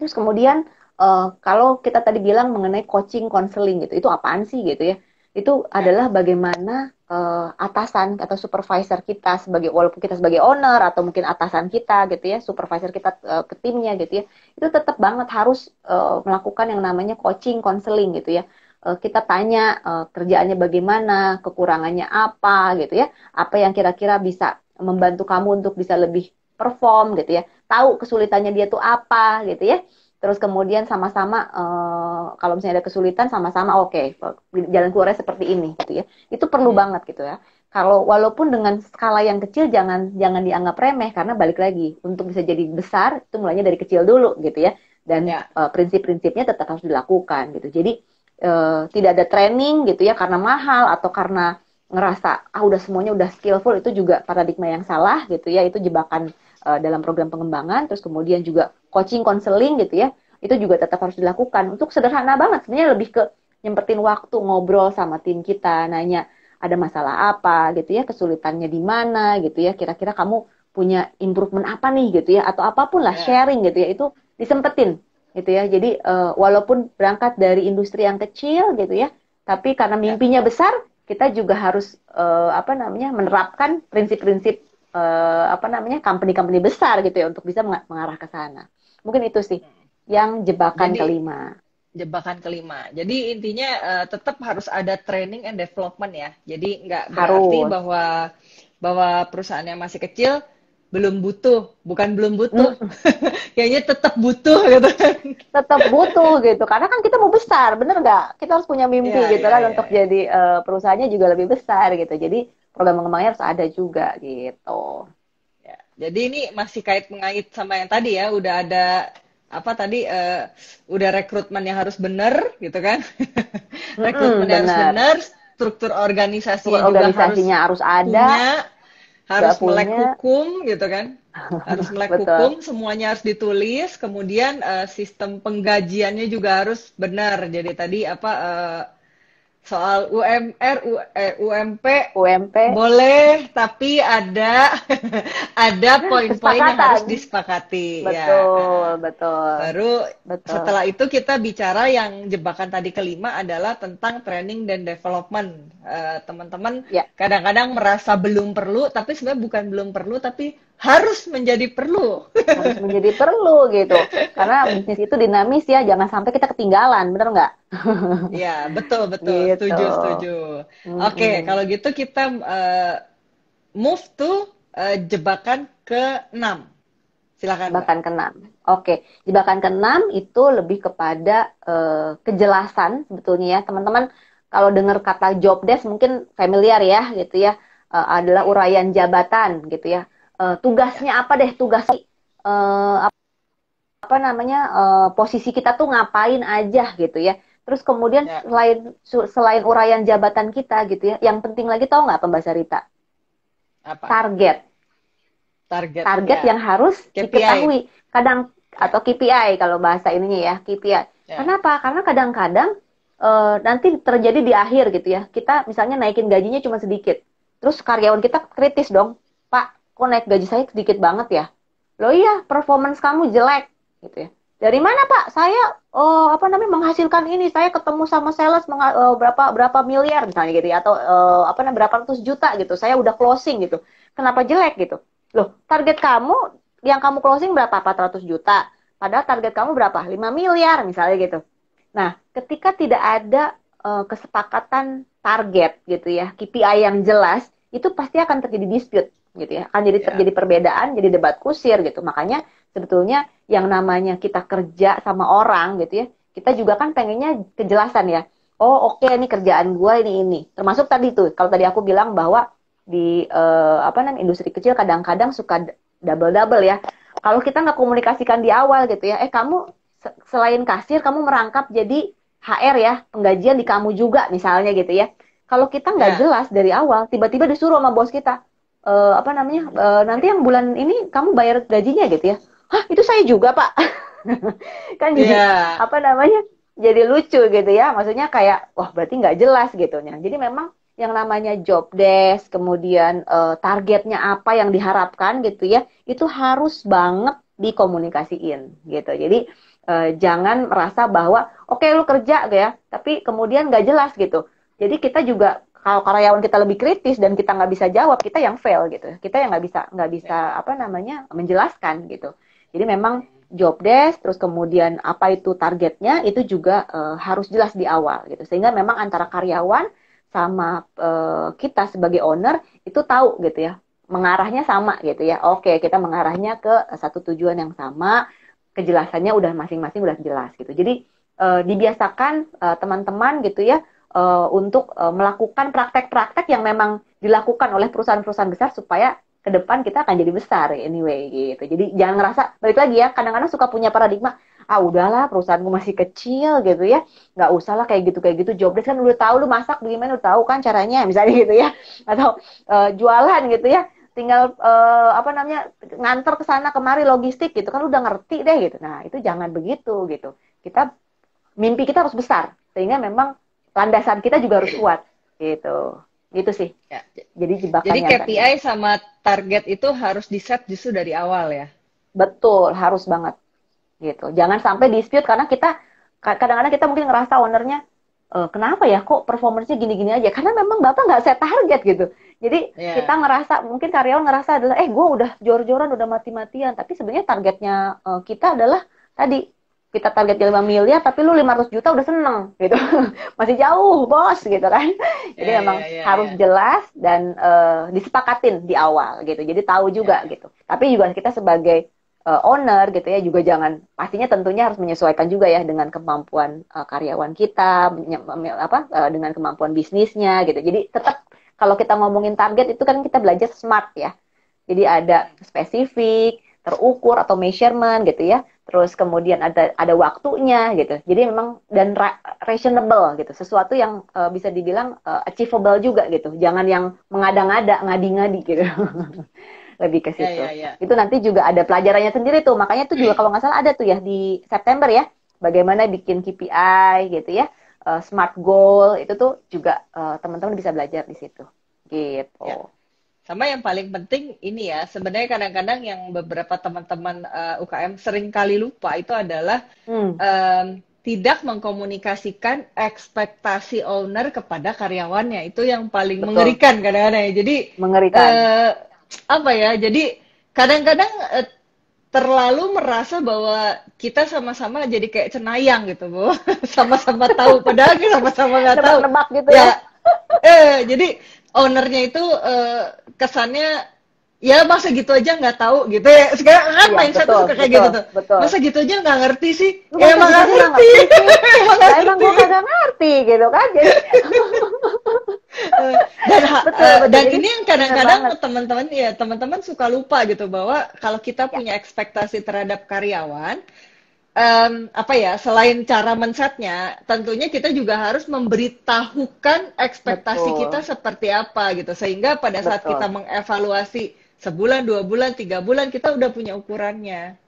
Terus kemudian uh, kalau kita tadi bilang mengenai coaching counseling gitu, itu apaan sih gitu ya? Itu adalah bagaimana uh, atasan atau supervisor kita sebagai walaupun kita sebagai owner atau mungkin atasan kita gitu ya, supervisor kita uh, ke timnya gitu ya. Itu tetap banget harus uh, melakukan yang namanya coaching counseling gitu ya Eh, kita tanya eh, kerjaannya bagaimana, kekurangannya apa gitu ya. Apa yang kira-kira bisa membantu kamu untuk bisa lebih perform gitu ya. Tahu kesulitannya dia tuh apa gitu ya. Terus kemudian sama-sama eh, kalau misalnya ada kesulitan sama-sama oke okay, jalan keluarnya seperti ini gitu ya. Itu perlu hmm. banget gitu ya. Kalau walaupun dengan skala yang kecil jangan jangan dianggap remeh karena balik lagi untuk bisa jadi besar itu mulainya dari kecil dulu gitu ya. Dan ya. uh, prinsip-prinsipnya tetap harus dilakukan gitu. Jadi Eh, tidak ada training gitu ya karena mahal atau karena ngerasa ah udah semuanya udah skillful itu juga paradigma yang salah gitu ya itu jebakan uh, dalam program pengembangan terus kemudian juga coaching counseling gitu ya itu juga tetap harus dilakukan untuk sederhana banget sebenarnya lebih ke nyempetin waktu ngobrol sama tim kita nanya ada masalah apa gitu ya kesulitannya di mana gitu ya kira-kira kamu punya improvement apa nih gitu ya atau apapun lah ya. sharing gitu ya itu disempetin gitu ya. Jadi uh, walaupun berangkat dari industri yang kecil gitu ya, tapi karena ya. mimpinya besar, kita juga harus uh, apa namanya menerapkan prinsip-prinsip uh, apa namanya company-company besar gitu ya untuk bisa mengarah ke sana. Mungkin itu sih yang jebakan Jadi, kelima. Jebakan kelima. Jadi intinya uh, tetap harus ada training and development ya. Jadi nggak berarti harus. bahwa bahwa perusahaannya masih kecil belum butuh, bukan belum butuh. Hmm. Kayaknya tetap butuh gitu Tetap butuh gitu. Karena kan kita mau besar, bener nggak? Kita harus punya mimpi ya, gitu ya, kan ya, untuk ya. jadi uh, perusahaannya juga lebih besar gitu. Jadi program pengembangannya harus ada juga gitu. Ya. Jadi ini masih kait mengait sama yang tadi ya, udah ada apa tadi uh, udah rekrutmen yang harus bener gitu kan. rekrutmen hmm, yang harus benar, struktur organisasi juga organisasinya harus, harus ada harus punya, melek hukum gitu kan harus melek hukum semuanya harus ditulis kemudian uh, sistem penggajiannya juga harus benar jadi tadi apa uh, soal UMR, U, eh, UMP, UMP boleh, tapi ada ada poin-poin yang harus disepakati. Ya. Betul, ya. betul. Baru betul. setelah itu kita bicara yang jebakan tadi kelima adalah tentang training dan development. Eh, teman-teman uh, ya. kadang-kadang merasa belum perlu, tapi sebenarnya bukan belum perlu, tapi harus menjadi perlu. Harus menjadi perlu gitu. Karena bisnis itu dinamis ya, jangan sampai kita ketinggalan, bener nggak? ya betul betul. Gitu. Setuju, setuju. Mm-hmm. Oke, kalau gitu kita uh, move to uh, jebakan ke enam Silakan. Jebakan ke enam Oke, jebakan ke enam itu lebih kepada uh, kejelasan sebetulnya ya, teman-teman. Kalau dengar kata job desk mungkin familiar ya gitu ya. Uh, adalah uraian jabatan gitu ya uh, tugasnya apa deh tugas uh, apa namanya uh, posisi kita tuh ngapain aja gitu ya terus kemudian yeah. selain selain uraian jabatan kita gitu ya yang penting lagi tau nggak pembaca Rita apa? target target target ya. yang harus diketahui kadang yeah. atau KPI kalau bahasa ininya ya KPI yeah. kenapa karena kadang-kadang uh, nanti terjadi di akhir gitu ya kita misalnya naikin gajinya cuma sedikit terus karyawan kita kritis dong kok naik gaji saya sedikit banget ya lo iya performance kamu jelek gitu ya dari mana pak saya oh, apa namanya menghasilkan ini saya ketemu sama sales mengha- eh, berapa berapa miliar misalnya gitu ya atau oh, apa namanya berapa ratus juta gitu saya udah closing gitu kenapa jelek gitu loh target kamu yang kamu closing berapa 400 juta padahal target kamu berapa 5 miliar misalnya gitu nah ketika tidak ada uh, kesepakatan target gitu ya KPI yang jelas itu pasti akan terjadi dispute gitu ya. kan jadi yeah. terjadi iya. perbedaan, jadi debat kusir gitu. Makanya sebetulnya yang namanya kita kerja sama orang gitu ya, kita juga kan pengennya kejelasan ya. Oh oke okay, ini kerjaan gue ini ini. Termasuk tadi tuh kalau tadi aku bilang bahwa di uh, apa namanya industri kecil kadang-kadang suka double double ya. Kalau kita nggak komunikasikan di awal gitu ya, eh kamu selain kasir kamu merangkap jadi HR ya, penggajian di kamu juga misalnya gitu ya. Kalau kita nggak yeah. jelas dari awal, tiba-tiba disuruh sama bos kita, uh, apa namanya uh, nanti yang bulan ini kamu bayar gajinya gitu ya hah itu saya juga pak kan jadi yeah. apa namanya jadi lucu gitu ya maksudnya kayak wah berarti nggak jelas gitu ya jadi memang yang namanya job desk kemudian uh, targetnya apa yang diharapkan gitu ya itu harus banget dikomunikasiin gitu jadi uh, jangan merasa bahwa oke okay, lu kerja gitu ya tapi kemudian nggak jelas gitu jadi kita juga kalau karyawan kita lebih kritis dan kita nggak bisa jawab kita yang fail gitu kita yang nggak bisa nggak bisa iya. apa namanya menjelaskan gitu jadi memang job desk terus kemudian apa itu targetnya itu juga uh, harus jelas di awal gitu sehingga memang antara karyawan sama uh, kita sebagai owner itu tahu gitu ya mengarahnya sama gitu ya oke kita mengarahnya ke satu tujuan yang sama kejelasannya udah masing-masing udah jelas gitu jadi uh, dibiasakan teman-teman gitu ya uh, untuk uh, melakukan praktek-praktek yang memang dilakukan oleh perusahaan-perusahaan besar supaya ke depan kita akan jadi besar anyway gitu. Jadi jangan ngerasa balik lagi ya, kadang-kadang suka punya paradigma ah udahlah perusahaanku masih kecil gitu ya nggak usah lah kayak gitu kayak gitu jobdesk kan udah tahu lu masak bagaimana udah tahu kan caranya misalnya gitu ya atau uh, jualan gitu ya tinggal uh, apa namanya nganter ke sana kemari logistik gitu kan lu udah ngerti deh gitu nah itu jangan begitu gitu kita mimpi kita harus besar sehingga memang landasan kita juga harus kuat gitu gitu sih ya. jadi jebakan jadi KPI tadi. Ya? sama target itu harus di set justru dari awal ya betul harus banget gitu jangan sampai dispute karena kita kadang-kadang kita mungkin ngerasa ownernya e, kenapa ya kok performancenya gini-gini aja karena memang bapak nggak set target gitu jadi ya. kita ngerasa mungkin karyawan ngerasa adalah eh gue udah jor-joran udah mati-matian tapi sebenarnya targetnya uh, kita adalah tadi kita target di 5 miliar tapi lu 500 juta udah seneng gitu masih jauh bos gitu kan jadi yeah, memang yeah, yeah, iya. harus yeah. jelas dan uh, disepakatin di awal gitu jadi tahu juga yeah. gitu tapi juga kita sebagai uh, owner gitu ya juga jangan pastinya tentunya harus menyesuaikan juga ya dengan kemampuan uh, karyawan kita apa uh, dengan kemampuan bisnisnya gitu jadi tetap kalau kita ngomongin target itu kan kita belajar smart ya jadi ada spesifik terukur atau measurement gitu ya terus kemudian ada ada waktunya gitu jadi memang dan ra gitu sesuatu yang uh, bisa dibilang uh, achievable juga gitu jangan yang mengada-ngada ngadi-ngadi gitu lebih ke ya, situ ya, ya, ya. itu nanti juga ada pelajarannya sendiri tuh makanya tuh juga kalau nggak salah ada tuh ya di September ya bagaimana bikin KPI gitu ya uh, smart goal itu tuh juga teman teman-teman bisa belajar di situ gitu ya. Sama yang paling penting ini ya, sebenarnya kadang-kadang yang beberapa teman-teman uh, eh, UKM sering kali lupa itu adalah hmm. um, tidak mengkomunikasikan ekspektasi owner kepada karyawannya. Itu yang paling Betul. mengerikan kadang-kadang ya. Jadi mengerikan. Uh, apa ya? Jadi kadang-kadang eh, terlalu merasa bahwa kita sama-sama jadi kayak cenayang gitu, Bu. sama-sama tahu padahal kita sama-sama nggak tahu. Nebak gitu ya. ya. eh, jadi ownernya itu uh, kesannya ya masa gitu aja nggak tahu gitu ya sekarang kan ya, mindset betul, suka kayak gitu betul, gitu tuh betul. masa gitu aja nggak ngerti sih Lu ya, emang nggak ngerti, emang ngerti. gue nggak ngerti gitu kan jadi eh, dan betul, eh, betul. dan ini yang kadang-kadang teman-teman ya teman-teman suka lupa gitu bahwa kalau kita ya. punya ekspektasi terhadap karyawan um, apa ya selain cara mensetnya tentunya kita juga harus memberitahukan ekspektasi Betul. kita seperti apa gitu sehingga pada saat Betul. kita mengevaluasi sebulan dua bulan tiga bulan kita udah punya ukurannya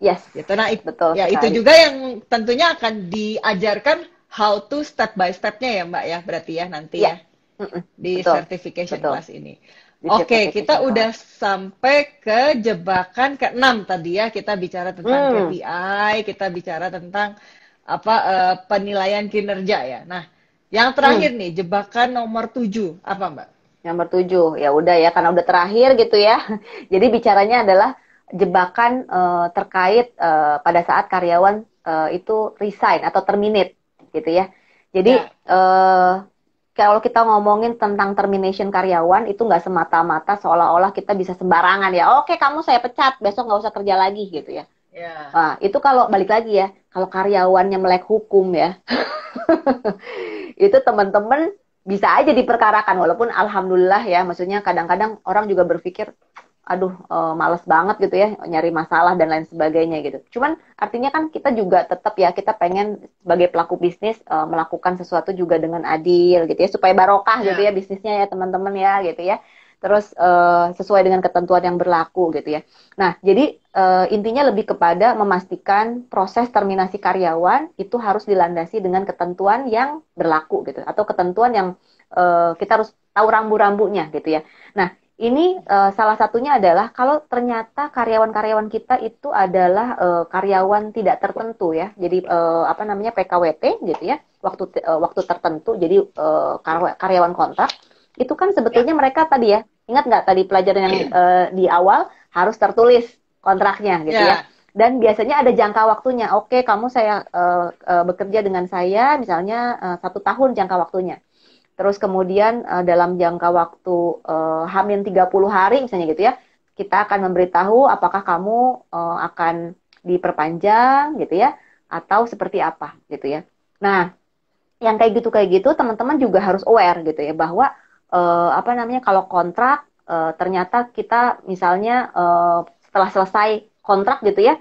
yes gitu nah it, Betul ya itu juga yang tentunya akan diajarkan how to step by stepnya ya mbak ya berarti ya nanti yeah. ya mm -mm. di Betul. certification Betul. class ini Oke, okay, kita udah sampai ke jebakan ke keenam tadi ya. Kita bicara tentang hmm. KPI, kita bicara tentang apa uh, penilaian kinerja ya. Nah, yang terakhir hmm. nih jebakan nomor tujuh apa Mbak? Nomor tujuh ya udah ya karena udah terakhir gitu ya. Jadi bicaranya adalah jebakan uh, terkait uh, pada saat karyawan uh, itu resign atau terminate gitu ya. Jadi ya. Uh, kalau kita ngomongin tentang termination karyawan itu nggak semata-mata seolah-olah kita bisa sembarangan ya oke kamu saya pecat besok nggak usah kerja lagi gitu ya yeah. nah, itu kalau balik lagi ya kalau karyawannya melek hukum ya itu teman-teman bisa aja diperkarakan walaupun alhamdulillah ya maksudnya kadang-kadang orang juga berpikir aduh e, males banget gitu ya nyari masalah dan lain sebagainya gitu. Cuman artinya kan kita juga tetap ya kita pengen sebagai pelaku bisnis e, melakukan sesuatu juga dengan adil gitu ya supaya barokah iya. gitu ya bisnisnya ya teman-teman ya gitu ya. Terus e, sesuai dengan ketentuan yang berlaku gitu ya. Nah, jadi e, intinya lebih kepada memastikan proses terminasi karyawan itu harus dilandasi dengan ketentuan yang berlaku gitu atau ketentuan yang e, kita harus tahu rambu-rambunya gitu ya. Nah, ini uh, salah satunya adalah kalau ternyata karyawan-karyawan kita itu adalah uh, karyawan tidak tertentu ya, jadi uh, apa namanya PKWT gitu ya, waktu uh, waktu tertentu, jadi uh, karyawan kontrak itu kan sebetulnya ya. mereka tadi ya, ingat nggak tadi pelajaran yang uh, di awal harus tertulis kontraknya gitu ya, ya dan biasanya ada jangka waktunya. Oke, kamu saya uh, uh, bekerja dengan saya, misalnya uh, satu tahun jangka waktunya. Terus kemudian uh, dalam jangka waktu uh, hamil 30 hari misalnya gitu ya, kita akan memberitahu apakah kamu uh, akan diperpanjang gitu ya atau seperti apa gitu ya. Nah, yang kayak gitu kayak gitu teman-teman juga harus aware gitu ya bahwa uh, apa namanya kalau kontrak uh, ternyata kita misalnya uh, setelah selesai kontrak gitu ya,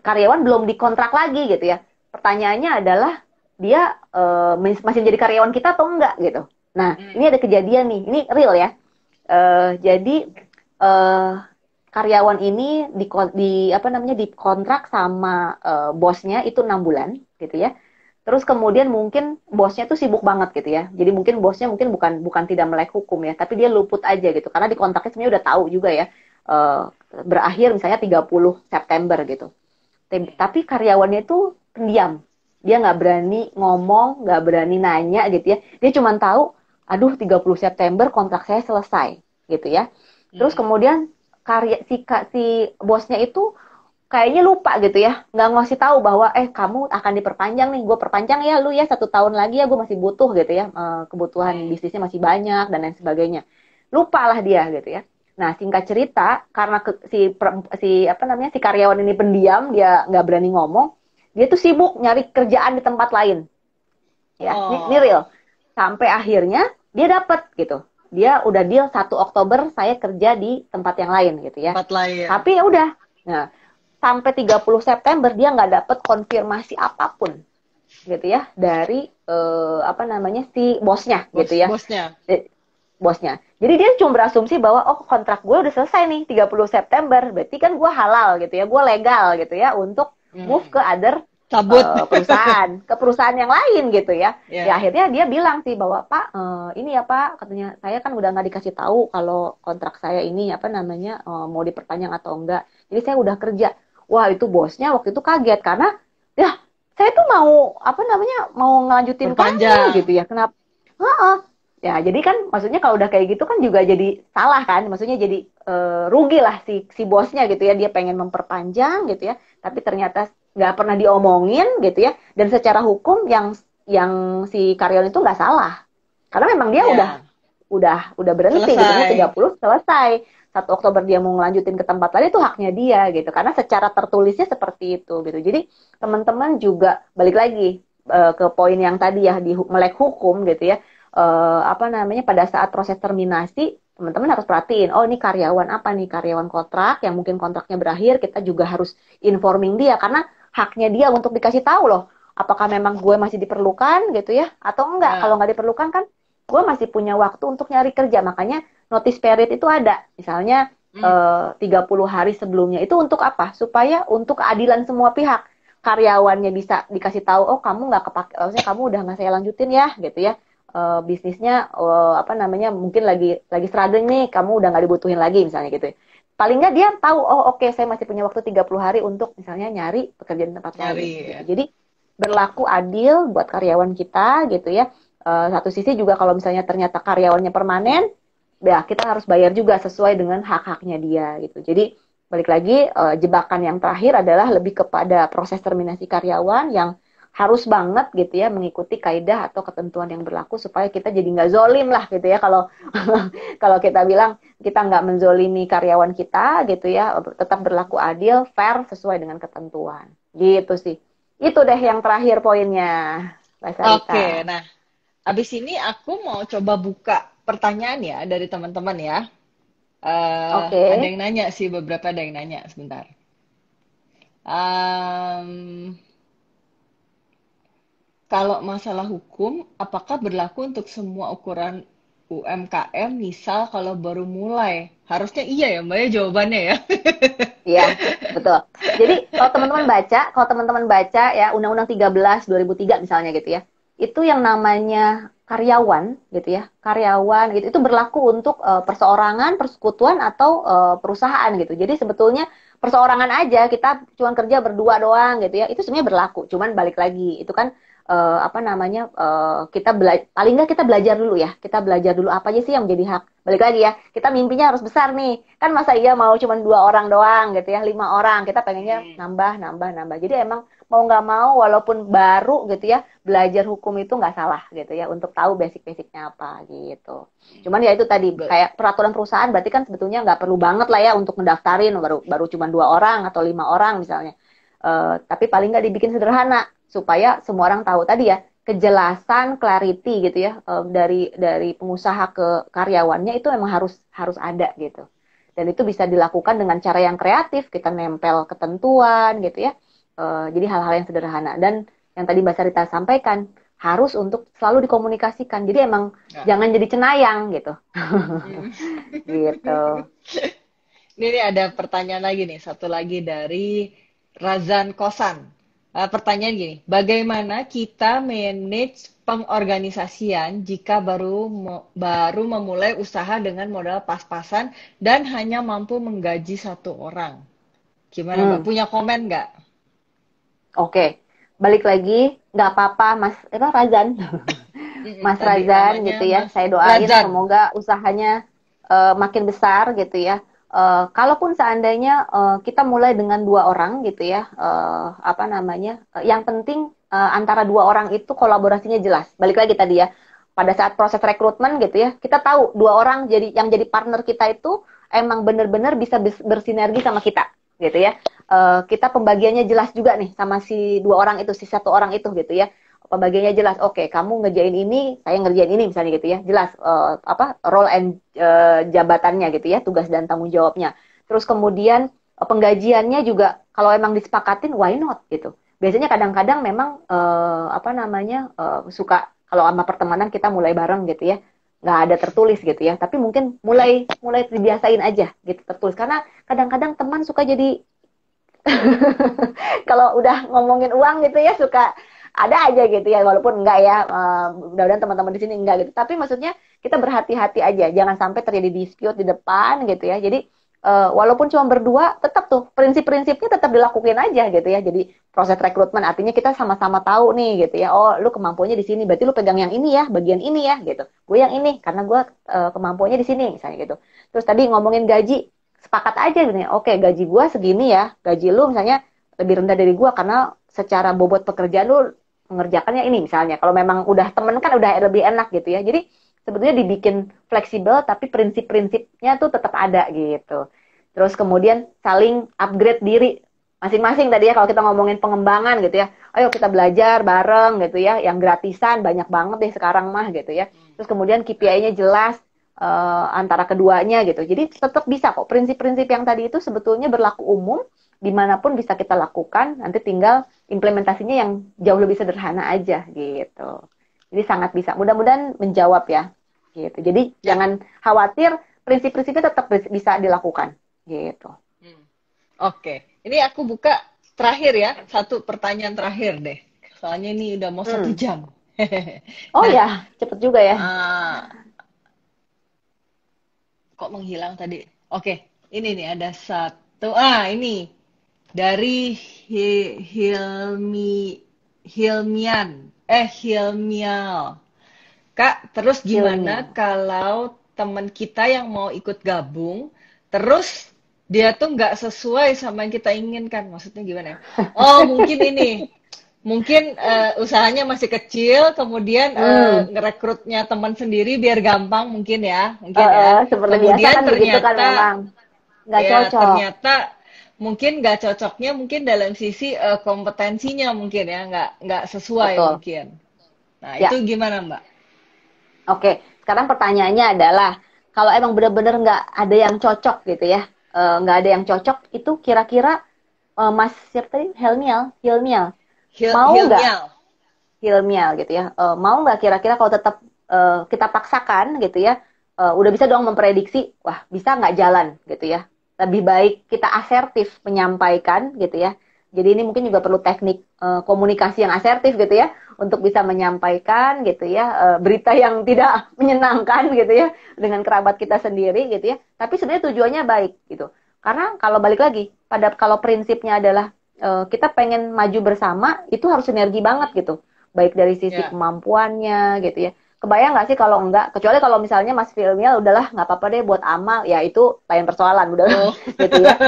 karyawan belum dikontrak lagi gitu ya. Pertanyaannya adalah dia uh, masih jadi karyawan kita atau enggak gitu. Nah, hmm. ini ada kejadian nih, ini real ya. Uh, jadi uh, karyawan ini di, di apa namanya di kontrak sama uh, bosnya itu enam bulan gitu ya. Terus kemudian mungkin bosnya tuh sibuk banget gitu ya. Jadi mungkin bosnya mungkin bukan bukan tidak melek hukum ya, tapi dia luput aja gitu karena di kontaknya sebenarnya udah tahu juga ya. berakhir misalnya 30 September gitu. Tapi karyawannya itu pendiam dia nggak berani ngomong nggak berani nanya gitu ya dia cuma tahu aduh 30 September kontrak saya selesai gitu ya terus hmm. kemudian karya si si bosnya itu kayaknya lupa gitu ya nggak ngasih tahu bahwa eh kamu akan diperpanjang nih gue perpanjang ya lu ya satu tahun lagi ya gue masih butuh gitu ya eh, kebutuhan bisnisnya masih banyak dan lain sebagainya lupa lah dia gitu ya Nah, singkat cerita, karena ke, si si apa namanya si karyawan ini pendiam, dia nggak berani ngomong, dia tuh sibuk nyari kerjaan di tempat lain ya oh. ini, ini oh. real sampai akhirnya dia dapat gitu dia udah deal satu Oktober saya kerja di tempat yang lain gitu ya tempat lain tapi ya udah nah sampai 30 September dia nggak dapat konfirmasi apapun gitu ya dari uh, apa namanya si bosnya Bos, gitu ya bosnya De bosnya jadi dia cuma berasumsi bahwa oh kontrak gue udah selesai nih 30 September berarti kan gue halal gitu ya gue legal gitu ya untuk Hmm. move ke other Cabut. Uh, perusahaan ke perusahaan yang lain gitu ya. Yeah. Ya akhirnya dia bilang sih bahwa Pak uh, ini ya Pak katanya saya kan udah nggak dikasih tahu kalau kontrak saya ini apa namanya uh, mau diperpanjang atau enggak. Jadi saya udah kerja. Wah itu bosnya waktu itu kaget karena ya saya tuh mau apa namanya mau ngelanjutin kerja gitu ya. Kenapa? -uh ya jadi kan maksudnya kalau udah kayak gitu kan juga jadi salah kan maksudnya jadi e, rugi lah si si bosnya gitu ya dia pengen memperpanjang gitu ya tapi ternyata nggak pernah diomongin gitu ya dan secara hukum yang yang si karyawan itu nggak salah karena memang dia ya. udah udah udah berhenti selesai. gitu ya 30 selesai 1 Oktober dia mau ngelanjutin ke tempat lain itu haknya dia gitu karena secara tertulisnya seperti itu gitu jadi teman-teman juga balik lagi eh, ke poin yang tadi ya di melek hukum gitu ya uh, apa namanya pada saat proses terminasi teman-teman harus perhatiin oh ini karyawan apa nih karyawan kontrak yang mungkin kontraknya berakhir kita juga harus informing dia karena haknya dia untuk dikasih tahu loh apakah memang gue masih diperlukan gitu ya atau enggak nah. kalau nggak diperlukan kan gue masih punya waktu untuk nyari kerja makanya notice period itu ada misalnya hmm. eh, 30 hari sebelumnya itu untuk apa supaya untuk keadilan semua pihak karyawannya bisa dikasih tahu oh kamu nggak kepake maksudnya kamu udah nggak saya lanjutin ya gitu ya uh, bisnisnya uh, apa namanya mungkin lagi lagi struggling nih kamu udah nggak dibutuhin lagi misalnya gitu ya. paling nggak dia tahu oh oke okay, saya masih punya waktu 30 hari untuk misalnya nyari pekerjaan tempat nyari, lain gitu. ya. jadi berlaku adil buat karyawan kita gitu ya uh, satu sisi juga kalau misalnya ternyata karyawannya permanen ya kita harus bayar juga sesuai dengan hak-haknya dia gitu jadi balik lagi uh, jebakan yang terakhir adalah lebih kepada proses terminasi karyawan yang harus banget gitu ya mengikuti kaidah atau ketentuan yang berlaku supaya kita jadi nggak zolim lah gitu ya kalau kalau kita bilang kita nggak menzolimi karyawan kita gitu ya tetap berlaku adil fair sesuai dengan ketentuan gitu sih itu deh yang terakhir poinnya Oke okay, nah abis ini aku mau coba buka pertanyaan ya dari teman-teman ya uh, eh, okay. ada yang nanya sih beberapa ada yang nanya sebentar um, kalau masalah hukum, apakah berlaku untuk semua ukuran UMKM misal kalau baru mulai? Harusnya iya ya Mbak ya jawabannya ya. Iya, betul. Jadi kalau teman-teman baca, kalau teman-teman baca ya Undang-Undang 13 2003 misalnya gitu ya. Itu yang namanya karyawan gitu ya. Karyawan gitu itu berlaku untuk uh, perseorangan, persekutuan atau uh, perusahaan gitu. Jadi sebetulnya perseorangan aja kita cuma kerja berdua doang gitu ya. Itu sebenarnya berlaku. Cuman balik lagi itu kan uh, apa namanya uh, kita bela- paling nggak kita belajar dulu ya kita belajar dulu apa aja sih yang menjadi hak balik lagi ya kita mimpinya harus besar nih kan masa iya mau cuma dua orang doang gitu ya lima orang kita pengennya hmm. nambah nambah nambah jadi emang mau nggak mau walaupun baru gitu ya belajar hukum itu nggak salah gitu ya untuk tahu basic-basicnya apa gitu cuman ya itu tadi kayak peraturan perusahaan berarti kan sebetulnya nggak perlu banget lah ya untuk mendaftarin baru baru cuma dua orang atau lima orang misalnya Uh, tapi paling nggak dibikin sederhana supaya semua orang tahu tadi ya kejelasan clarity gitu ya dari dari pengusaha ke karyawannya itu memang harus harus ada gitu dan itu bisa dilakukan dengan cara yang kreatif kita nempel ketentuan gitu ya eh, jadi hal-hal yang sederhana dan yang tadi Mbak Sarita sampaikan harus untuk selalu dikomunikasikan. Jadi emang nah. jangan jadi cenayang gitu. Hmm. gitu. Ini, ada pertanyaan lagi nih, satu lagi dari Razan Kosan. Eh, pertanyaan gini, bagaimana kita manage pengorganisasian jika baru baru memulai usaha dengan modal pas-pasan dan hanya mampu menggaji satu orang? Gimana hmm. Punya komen nggak? Oke, okay. balik lagi, nggak apa-apa Mas, Itu Razan? Mas Tadi Razan gitu ya, mas saya doain Razan. semoga usahanya uh, makin besar gitu ya Uh, kalaupun seandainya uh, kita mulai dengan dua orang gitu ya, uh, apa namanya, uh, yang penting uh, antara dua orang itu kolaborasinya jelas. Balik lagi tadi ya, pada saat proses rekrutmen gitu ya, kita tahu dua orang jadi yang jadi partner kita itu emang benar-benar bisa bersinergi sama kita gitu ya. Uh, kita pembagiannya jelas juga nih sama si dua orang itu, si satu orang itu gitu ya pembagiannya jelas. Oke, okay, kamu ngerjain ini, saya ngerjain ini misalnya gitu ya. Jelas uh, apa role and uh, jabatannya gitu ya, tugas dan tanggung jawabnya. Terus kemudian uh, penggajiannya juga kalau emang disepakatin why not gitu. Biasanya kadang-kadang memang uh, apa namanya uh, suka kalau sama pertemanan kita mulai bareng gitu ya. nggak ada tertulis gitu ya, tapi mungkin mulai mulai dibiasain aja gitu tertulis karena kadang-kadang teman suka jadi kalau udah ngomongin uang gitu ya suka ada aja gitu ya walaupun enggak ya eh, mudah-mudahan teman-teman di sini enggak gitu tapi maksudnya kita berhati-hati aja jangan sampai terjadi dispute di depan gitu ya jadi eh, walaupun cuma berdua tetap tuh prinsip-prinsipnya tetap dilakukan aja gitu ya jadi proses rekrutmen artinya kita sama-sama tahu nih gitu ya oh lu kemampuannya di sini berarti lu pegang yang ini ya bagian ini ya gitu gue yang ini karena gue uh, kemampuannya di sini misalnya gitu terus tadi ngomongin gaji sepakat aja gitu ya oke gaji gue segini ya gaji lu misalnya lebih rendah dari gue karena secara bobot pekerjaan lu mengerjakannya ini misalnya. Kalau memang udah temen kan udah lebih enak gitu ya. Jadi sebetulnya dibikin fleksibel tapi prinsip-prinsipnya tuh tetap ada gitu. Terus kemudian saling upgrade diri masing-masing tadi ya kalau kita ngomongin pengembangan gitu ya. Ayo kita belajar bareng gitu ya. Yang gratisan banyak banget deh sekarang mah gitu ya. Hmm. Terus kemudian KPI-nya jelas uh, antara keduanya gitu. Jadi tetap bisa kok prinsip-prinsip yang tadi itu sebetulnya berlaku umum dimanapun bisa kita lakukan. Nanti tinggal implementasinya yang jauh lebih sederhana aja gitu. Jadi sangat bisa. Mudah-mudahan menjawab ya. Gitu. Jadi ya. jangan khawatir, prinsip-prinsipnya tetap bisa dilakukan gitu. Hmm. Oke, okay. ini aku buka terakhir ya, satu pertanyaan terakhir deh. Soalnya ini udah mau hmm. satu jam. oh nah, ya, cepet juga ya. Uh, kok menghilang tadi? Oke, okay. ini nih ada satu. Ah, ini dari He Hilmi Hilmian eh Hilmial Kak terus gimana Hilmi. kalau teman kita yang mau ikut gabung terus dia tuh nggak sesuai sama yang kita inginkan maksudnya gimana ya? oh mungkin ini mungkin uh, usahanya masih kecil kemudian eh, hmm. uh, ngerekrutnya teman sendiri biar gampang mungkin ya mungkin uh, ya seperti kan kemudian kan ternyata kan Nggak ya, cocok. ternyata mungkin nggak cocoknya mungkin dalam sisi uh, kompetensinya mungkin ya nggak nggak sesuai Betul. mungkin. Nah ya. itu gimana mbak? Oke, sekarang pertanyaannya adalah kalau emang benar-benar nggak ada yang cocok gitu ya, eh, nggak uh, ada yang cocok itu kira-kira uh, Mas siapa tadi Helmiel, Hilmiel Hil mau nggak? Hilmiel gitu ya, uh, mau nggak kira-kira kalau tetap uh, kita paksakan gitu ya, uh, udah bisa dong memprediksi, wah bisa nggak jalan gitu ya, lebih baik kita asertif menyampaikan gitu ya. Jadi ini mungkin juga perlu teknik e, komunikasi yang asertif gitu ya untuk bisa menyampaikan gitu ya e, berita yang tidak menyenangkan gitu ya dengan kerabat kita sendiri gitu ya. Tapi sebenarnya tujuannya baik gitu. Karena kalau balik lagi pada kalau prinsipnya adalah e, kita pengen maju bersama itu harus sinergi banget gitu. Baik dari sisi yeah. kemampuannya gitu ya kebayang nggak sih kalau enggak kecuali kalau misalnya mas filmnya udahlah nggak apa-apa deh buat amal ya itu lain persoalan udah oh. gitu ya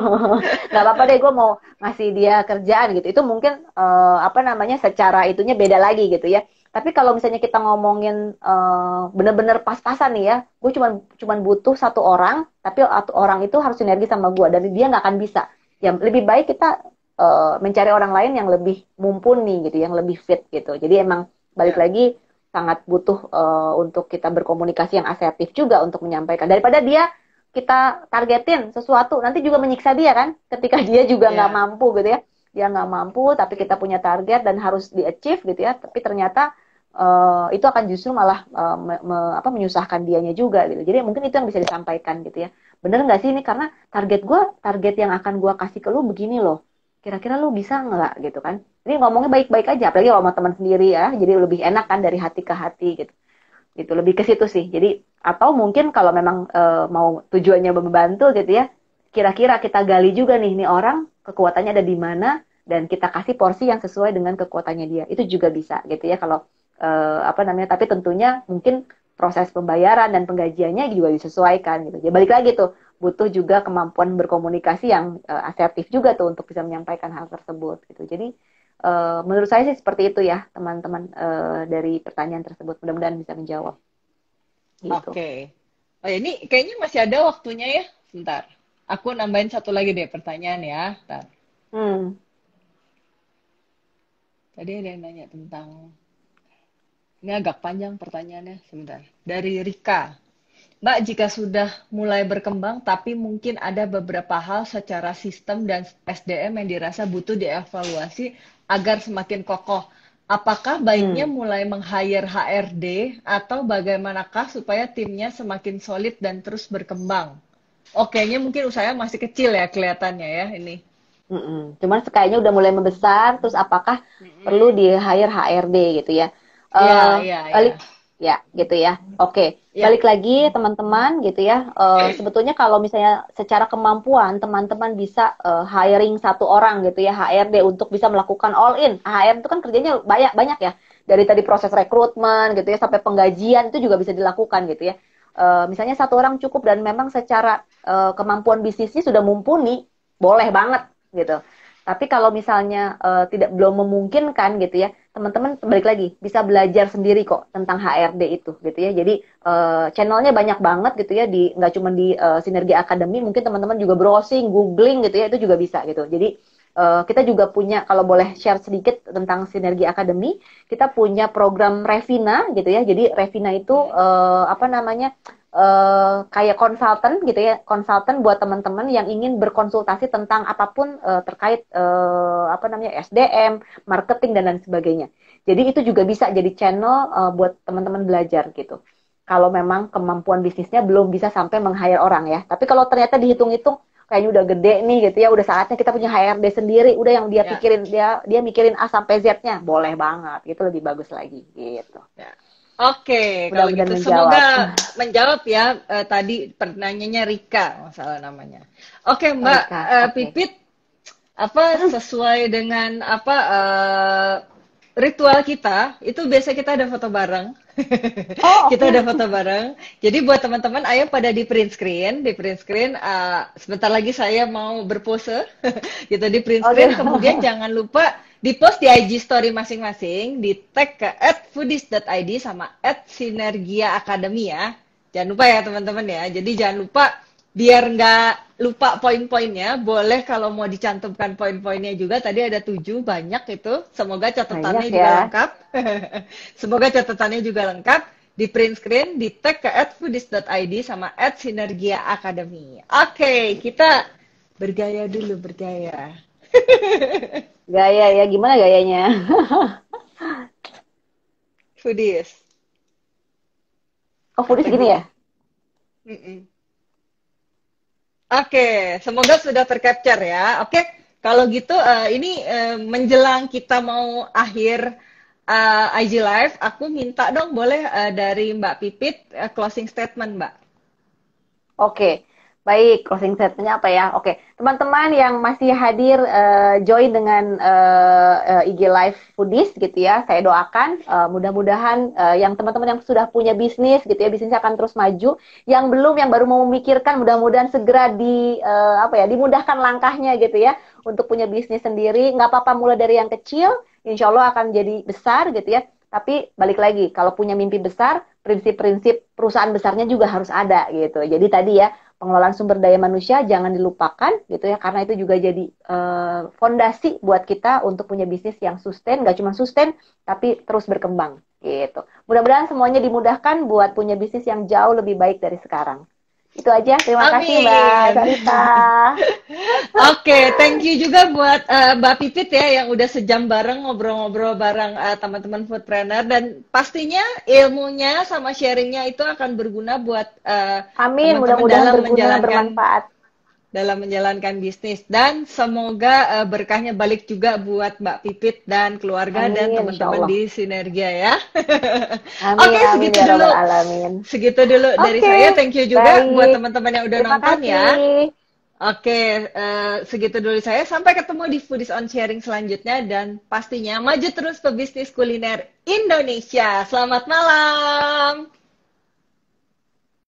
nggak apa-apa deh gue mau ngasih dia kerjaan gitu itu mungkin uh, apa namanya secara itunya beda lagi gitu ya tapi kalau misalnya kita ngomongin uh, bener-bener pas-pasan nih ya gue cuman cuman butuh satu orang tapi satu orang itu harus sinergi sama gue dan dia nggak akan bisa ya lebih baik kita uh, mencari orang lain yang lebih mumpuni gitu yang lebih fit gitu jadi emang balik yeah. lagi sangat butuh uh, untuk kita berkomunikasi yang asertif juga untuk menyampaikan daripada dia kita targetin sesuatu nanti juga menyiksa dia kan ketika dia juga iya. nggak yeah. mampu gitu ya dia nggak mampu tapi kita punya target dan harus di achieve gitu ya tapi ternyata uh, itu akan justru malah uh, me, me, apa menyusahkan dianya juga gitu jadi mungkin itu yang bisa disampaikan gitu ya bener nggak sih ini karena target gue target yang akan gue kasih ke lu begini loh kira-kira lu bisa nggak gitu kan ini ngomongnya baik-baik aja apalagi kalau sama teman sendiri ya jadi lebih enak kan dari hati ke hati gitu gitu lebih ke situ sih jadi atau mungkin kalau memang e, mau tujuannya membantu gitu ya kira-kira kita gali juga nih nih orang kekuatannya ada di mana dan kita kasih porsi yang sesuai dengan kekuatannya dia itu juga bisa gitu ya kalau e, apa namanya tapi tentunya mungkin proses pembayaran dan penggajiannya juga disesuaikan gitu ya balik lagi tuh butuh juga kemampuan berkomunikasi yang uh, asertif juga tuh untuk bisa menyampaikan hal tersebut gitu. Jadi uh, menurut saya sih seperti itu ya teman-teman uh, dari pertanyaan tersebut. Mudah-mudahan bisa menjawab. Gitu. Oke. Okay. Oh, ini kayaknya masih ada waktunya ya. sebentar. Aku nambahin satu lagi deh pertanyaan ya. Bentar. Hmm. Tadi ada yang nanya tentang ini agak panjang pertanyaannya sebentar. Dari Rika. Mbak, jika sudah mulai berkembang, tapi mungkin ada beberapa hal secara sistem dan SDM yang dirasa butuh dievaluasi agar semakin kokoh. Apakah baiknya hmm. mulai meng-hire HRD atau bagaimanakah supaya timnya semakin solid dan terus berkembang? Oke-nya mungkin usaha masih kecil ya kelihatannya ya ini. Mm -mm. Cuman kayaknya udah mulai membesar, terus apakah mm -mm. perlu di-hire HRD gitu ya? Iya, yeah, iya, iya. Ya, gitu ya. Oke, okay. ya. balik lagi teman-teman, gitu ya. Uh, sebetulnya kalau misalnya secara kemampuan teman-teman bisa uh, hiring satu orang, gitu ya, HRD untuk bisa melakukan all in. HRD itu kan kerjanya banyak banyak ya. Dari tadi proses rekrutmen, gitu ya, sampai penggajian itu juga bisa dilakukan, gitu ya. Uh, misalnya satu orang cukup dan memang secara uh, kemampuan bisnisnya sudah mumpuni, boleh banget, gitu. Tapi kalau misalnya uh, tidak belum memungkinkan gitu ya, teman-teman balik lagi bisa belajar sendiri kok tentang HRD itu gitu ya. Jadi uh, channelnya banyak banget gitu ya di nggak cuma di uh, Sinergi Akademi, mungkin teman-teman juga browsing, googling gitu ya itu juga bisa gitu. Jadi uh, kita juga punya kalau boleh share sedikit tentang Sinergi Akademi, kita punya program Revina gitu ya. Jadi Revina itu uh, apa namanya? Eh, kayak konsultan gitu ya, konsultan buat teman-teman yang ingin berkonsultasi tentang apapun uh, terkait uh, apa namanya SDM, marketing dan lain sebagainya. Jadi itu juga bisa jadi channel uh, buat teman-teman belajar gitu. Kalau memang kemampuan bisnisnya belum bisa sampai meng-hire orang ya. Tapi kalau ternyata dihitung-hitung kayaknya udah gede nih gitu ya, udah saatnya kita punya HRD sendiri, udah yang dia ya. pikirin dia dia mikirin A sampai Z-nya, boleh banget. Itu lebih bagus lagi gitu. Ya. Oke, okay, kalau gitu menjawab. semoga menjawab ya uh, tadi pertanyaannya Rika masalah namanya. Oke, okay, Mbak Rika, uh, eh, okay. Pipit apa sesuai dengan apa uh, ritual kita itu biasa kita ada foto bareng. Oh, okay. kita ada foto bareng. Jadi buat teman-teman, ayo pada di print screen, di print screen. Uh, sebentar lagi saya mau berpose, gitu di print oh, screen. Oh, Kemudian jangan lupa di post di IG story masing-masing, di tag ke @foodies.id sama @sinergia academy ya. Jangan lupa ya teman-teman ya. Jadi jangan lupa biar nggak lupa poin-poinnya, boleh kalau mau dicantumkan poin-poinnya juga. Tadi ada tujuh banyak itu. Semoga catatannya banyak, juga ya. lengkap. Semoga catatannya juga lengkap. Di print screen, di tag ke @foodies.id sama @sinergia Oke, kita bergaya dulu bergaya. gaya ya, gimana gayanya? foodies. Oh, foodies gini ya? Mm -mm. Oke, semoga sudah tercapture ya. Oke, kalau gitu uh, ini uh, menjelang kita mau akhir uh, eh, IG Live, aku minta dong boleh uh, dari Mbak Pipit uh, closing statement, Mbak. Oke, okay. Baik, closing setnya apa ya? Oke, teman-teman yang masih hadir uh, join dengan uh, eh, uh, eh, IG Live Foodies gitu ya, saya doakan uh, mudah-mudahan uh, yang teman-teman yang sudah punya bisnis gitu ya, bisnisnya akan terus maju. Yang belum, yang baru mau memikirkan, mudah-mudahan segera di uh, apa ya, dimudahkan langkahnya gitu ya untuk punya bisnis sendiri. Nggak apa-apa mulai dari yang kecil, insya Allah akan jadi besar gitu ya tapi balik lagi, kalau punya mimpi besar, prinsip-prinsip perusahaan besarnya juga harus ada gitu. Jadi tadi ya, pengelolaan sumber daya manusia jangan dilupakan gitu ya karena itu juga jadi uh, fondasi buat kita untuk punya bisnis yang sustain gak cuma sustain tapi terus berkembang gitu mudah-mudahan semuanya dimudahkan buat punya bisnis yang jauh lebih baik dari sekarang itu aja. Terima Amin. kasih Mbak Sarita. Oke, okay, thank you juga buat uh, Mbak Pipit ya yang udah sejam bareng ngobrol-ngobrol bareng uh, teman-teman foodpreneur dan pastinya ilmunya sama sharingnya itu akan berguna buat uh, Amin, mudah-mudahan berguna menjalankan... bermanfaat dalam menjalankan bisnis dan semoga uh, berkahnya balik juga buat Mbak Pipit dan keluarga amin, dan teman-teman di Sinergia ya. Oke, okay, segitu ya dulu. Alamin. Segitu dulu okay, dari saya. Thank you juga Bye. buat teman-teman yang udah Terima nonton ya. kasih. ya. Oke, okay, uh, eh, segitu dulu saya. Sampai ketemu di Foodies on Sharing selanjutnya dan pastinya maju terus pebisnis kuliner Indonesia. Selamat malam.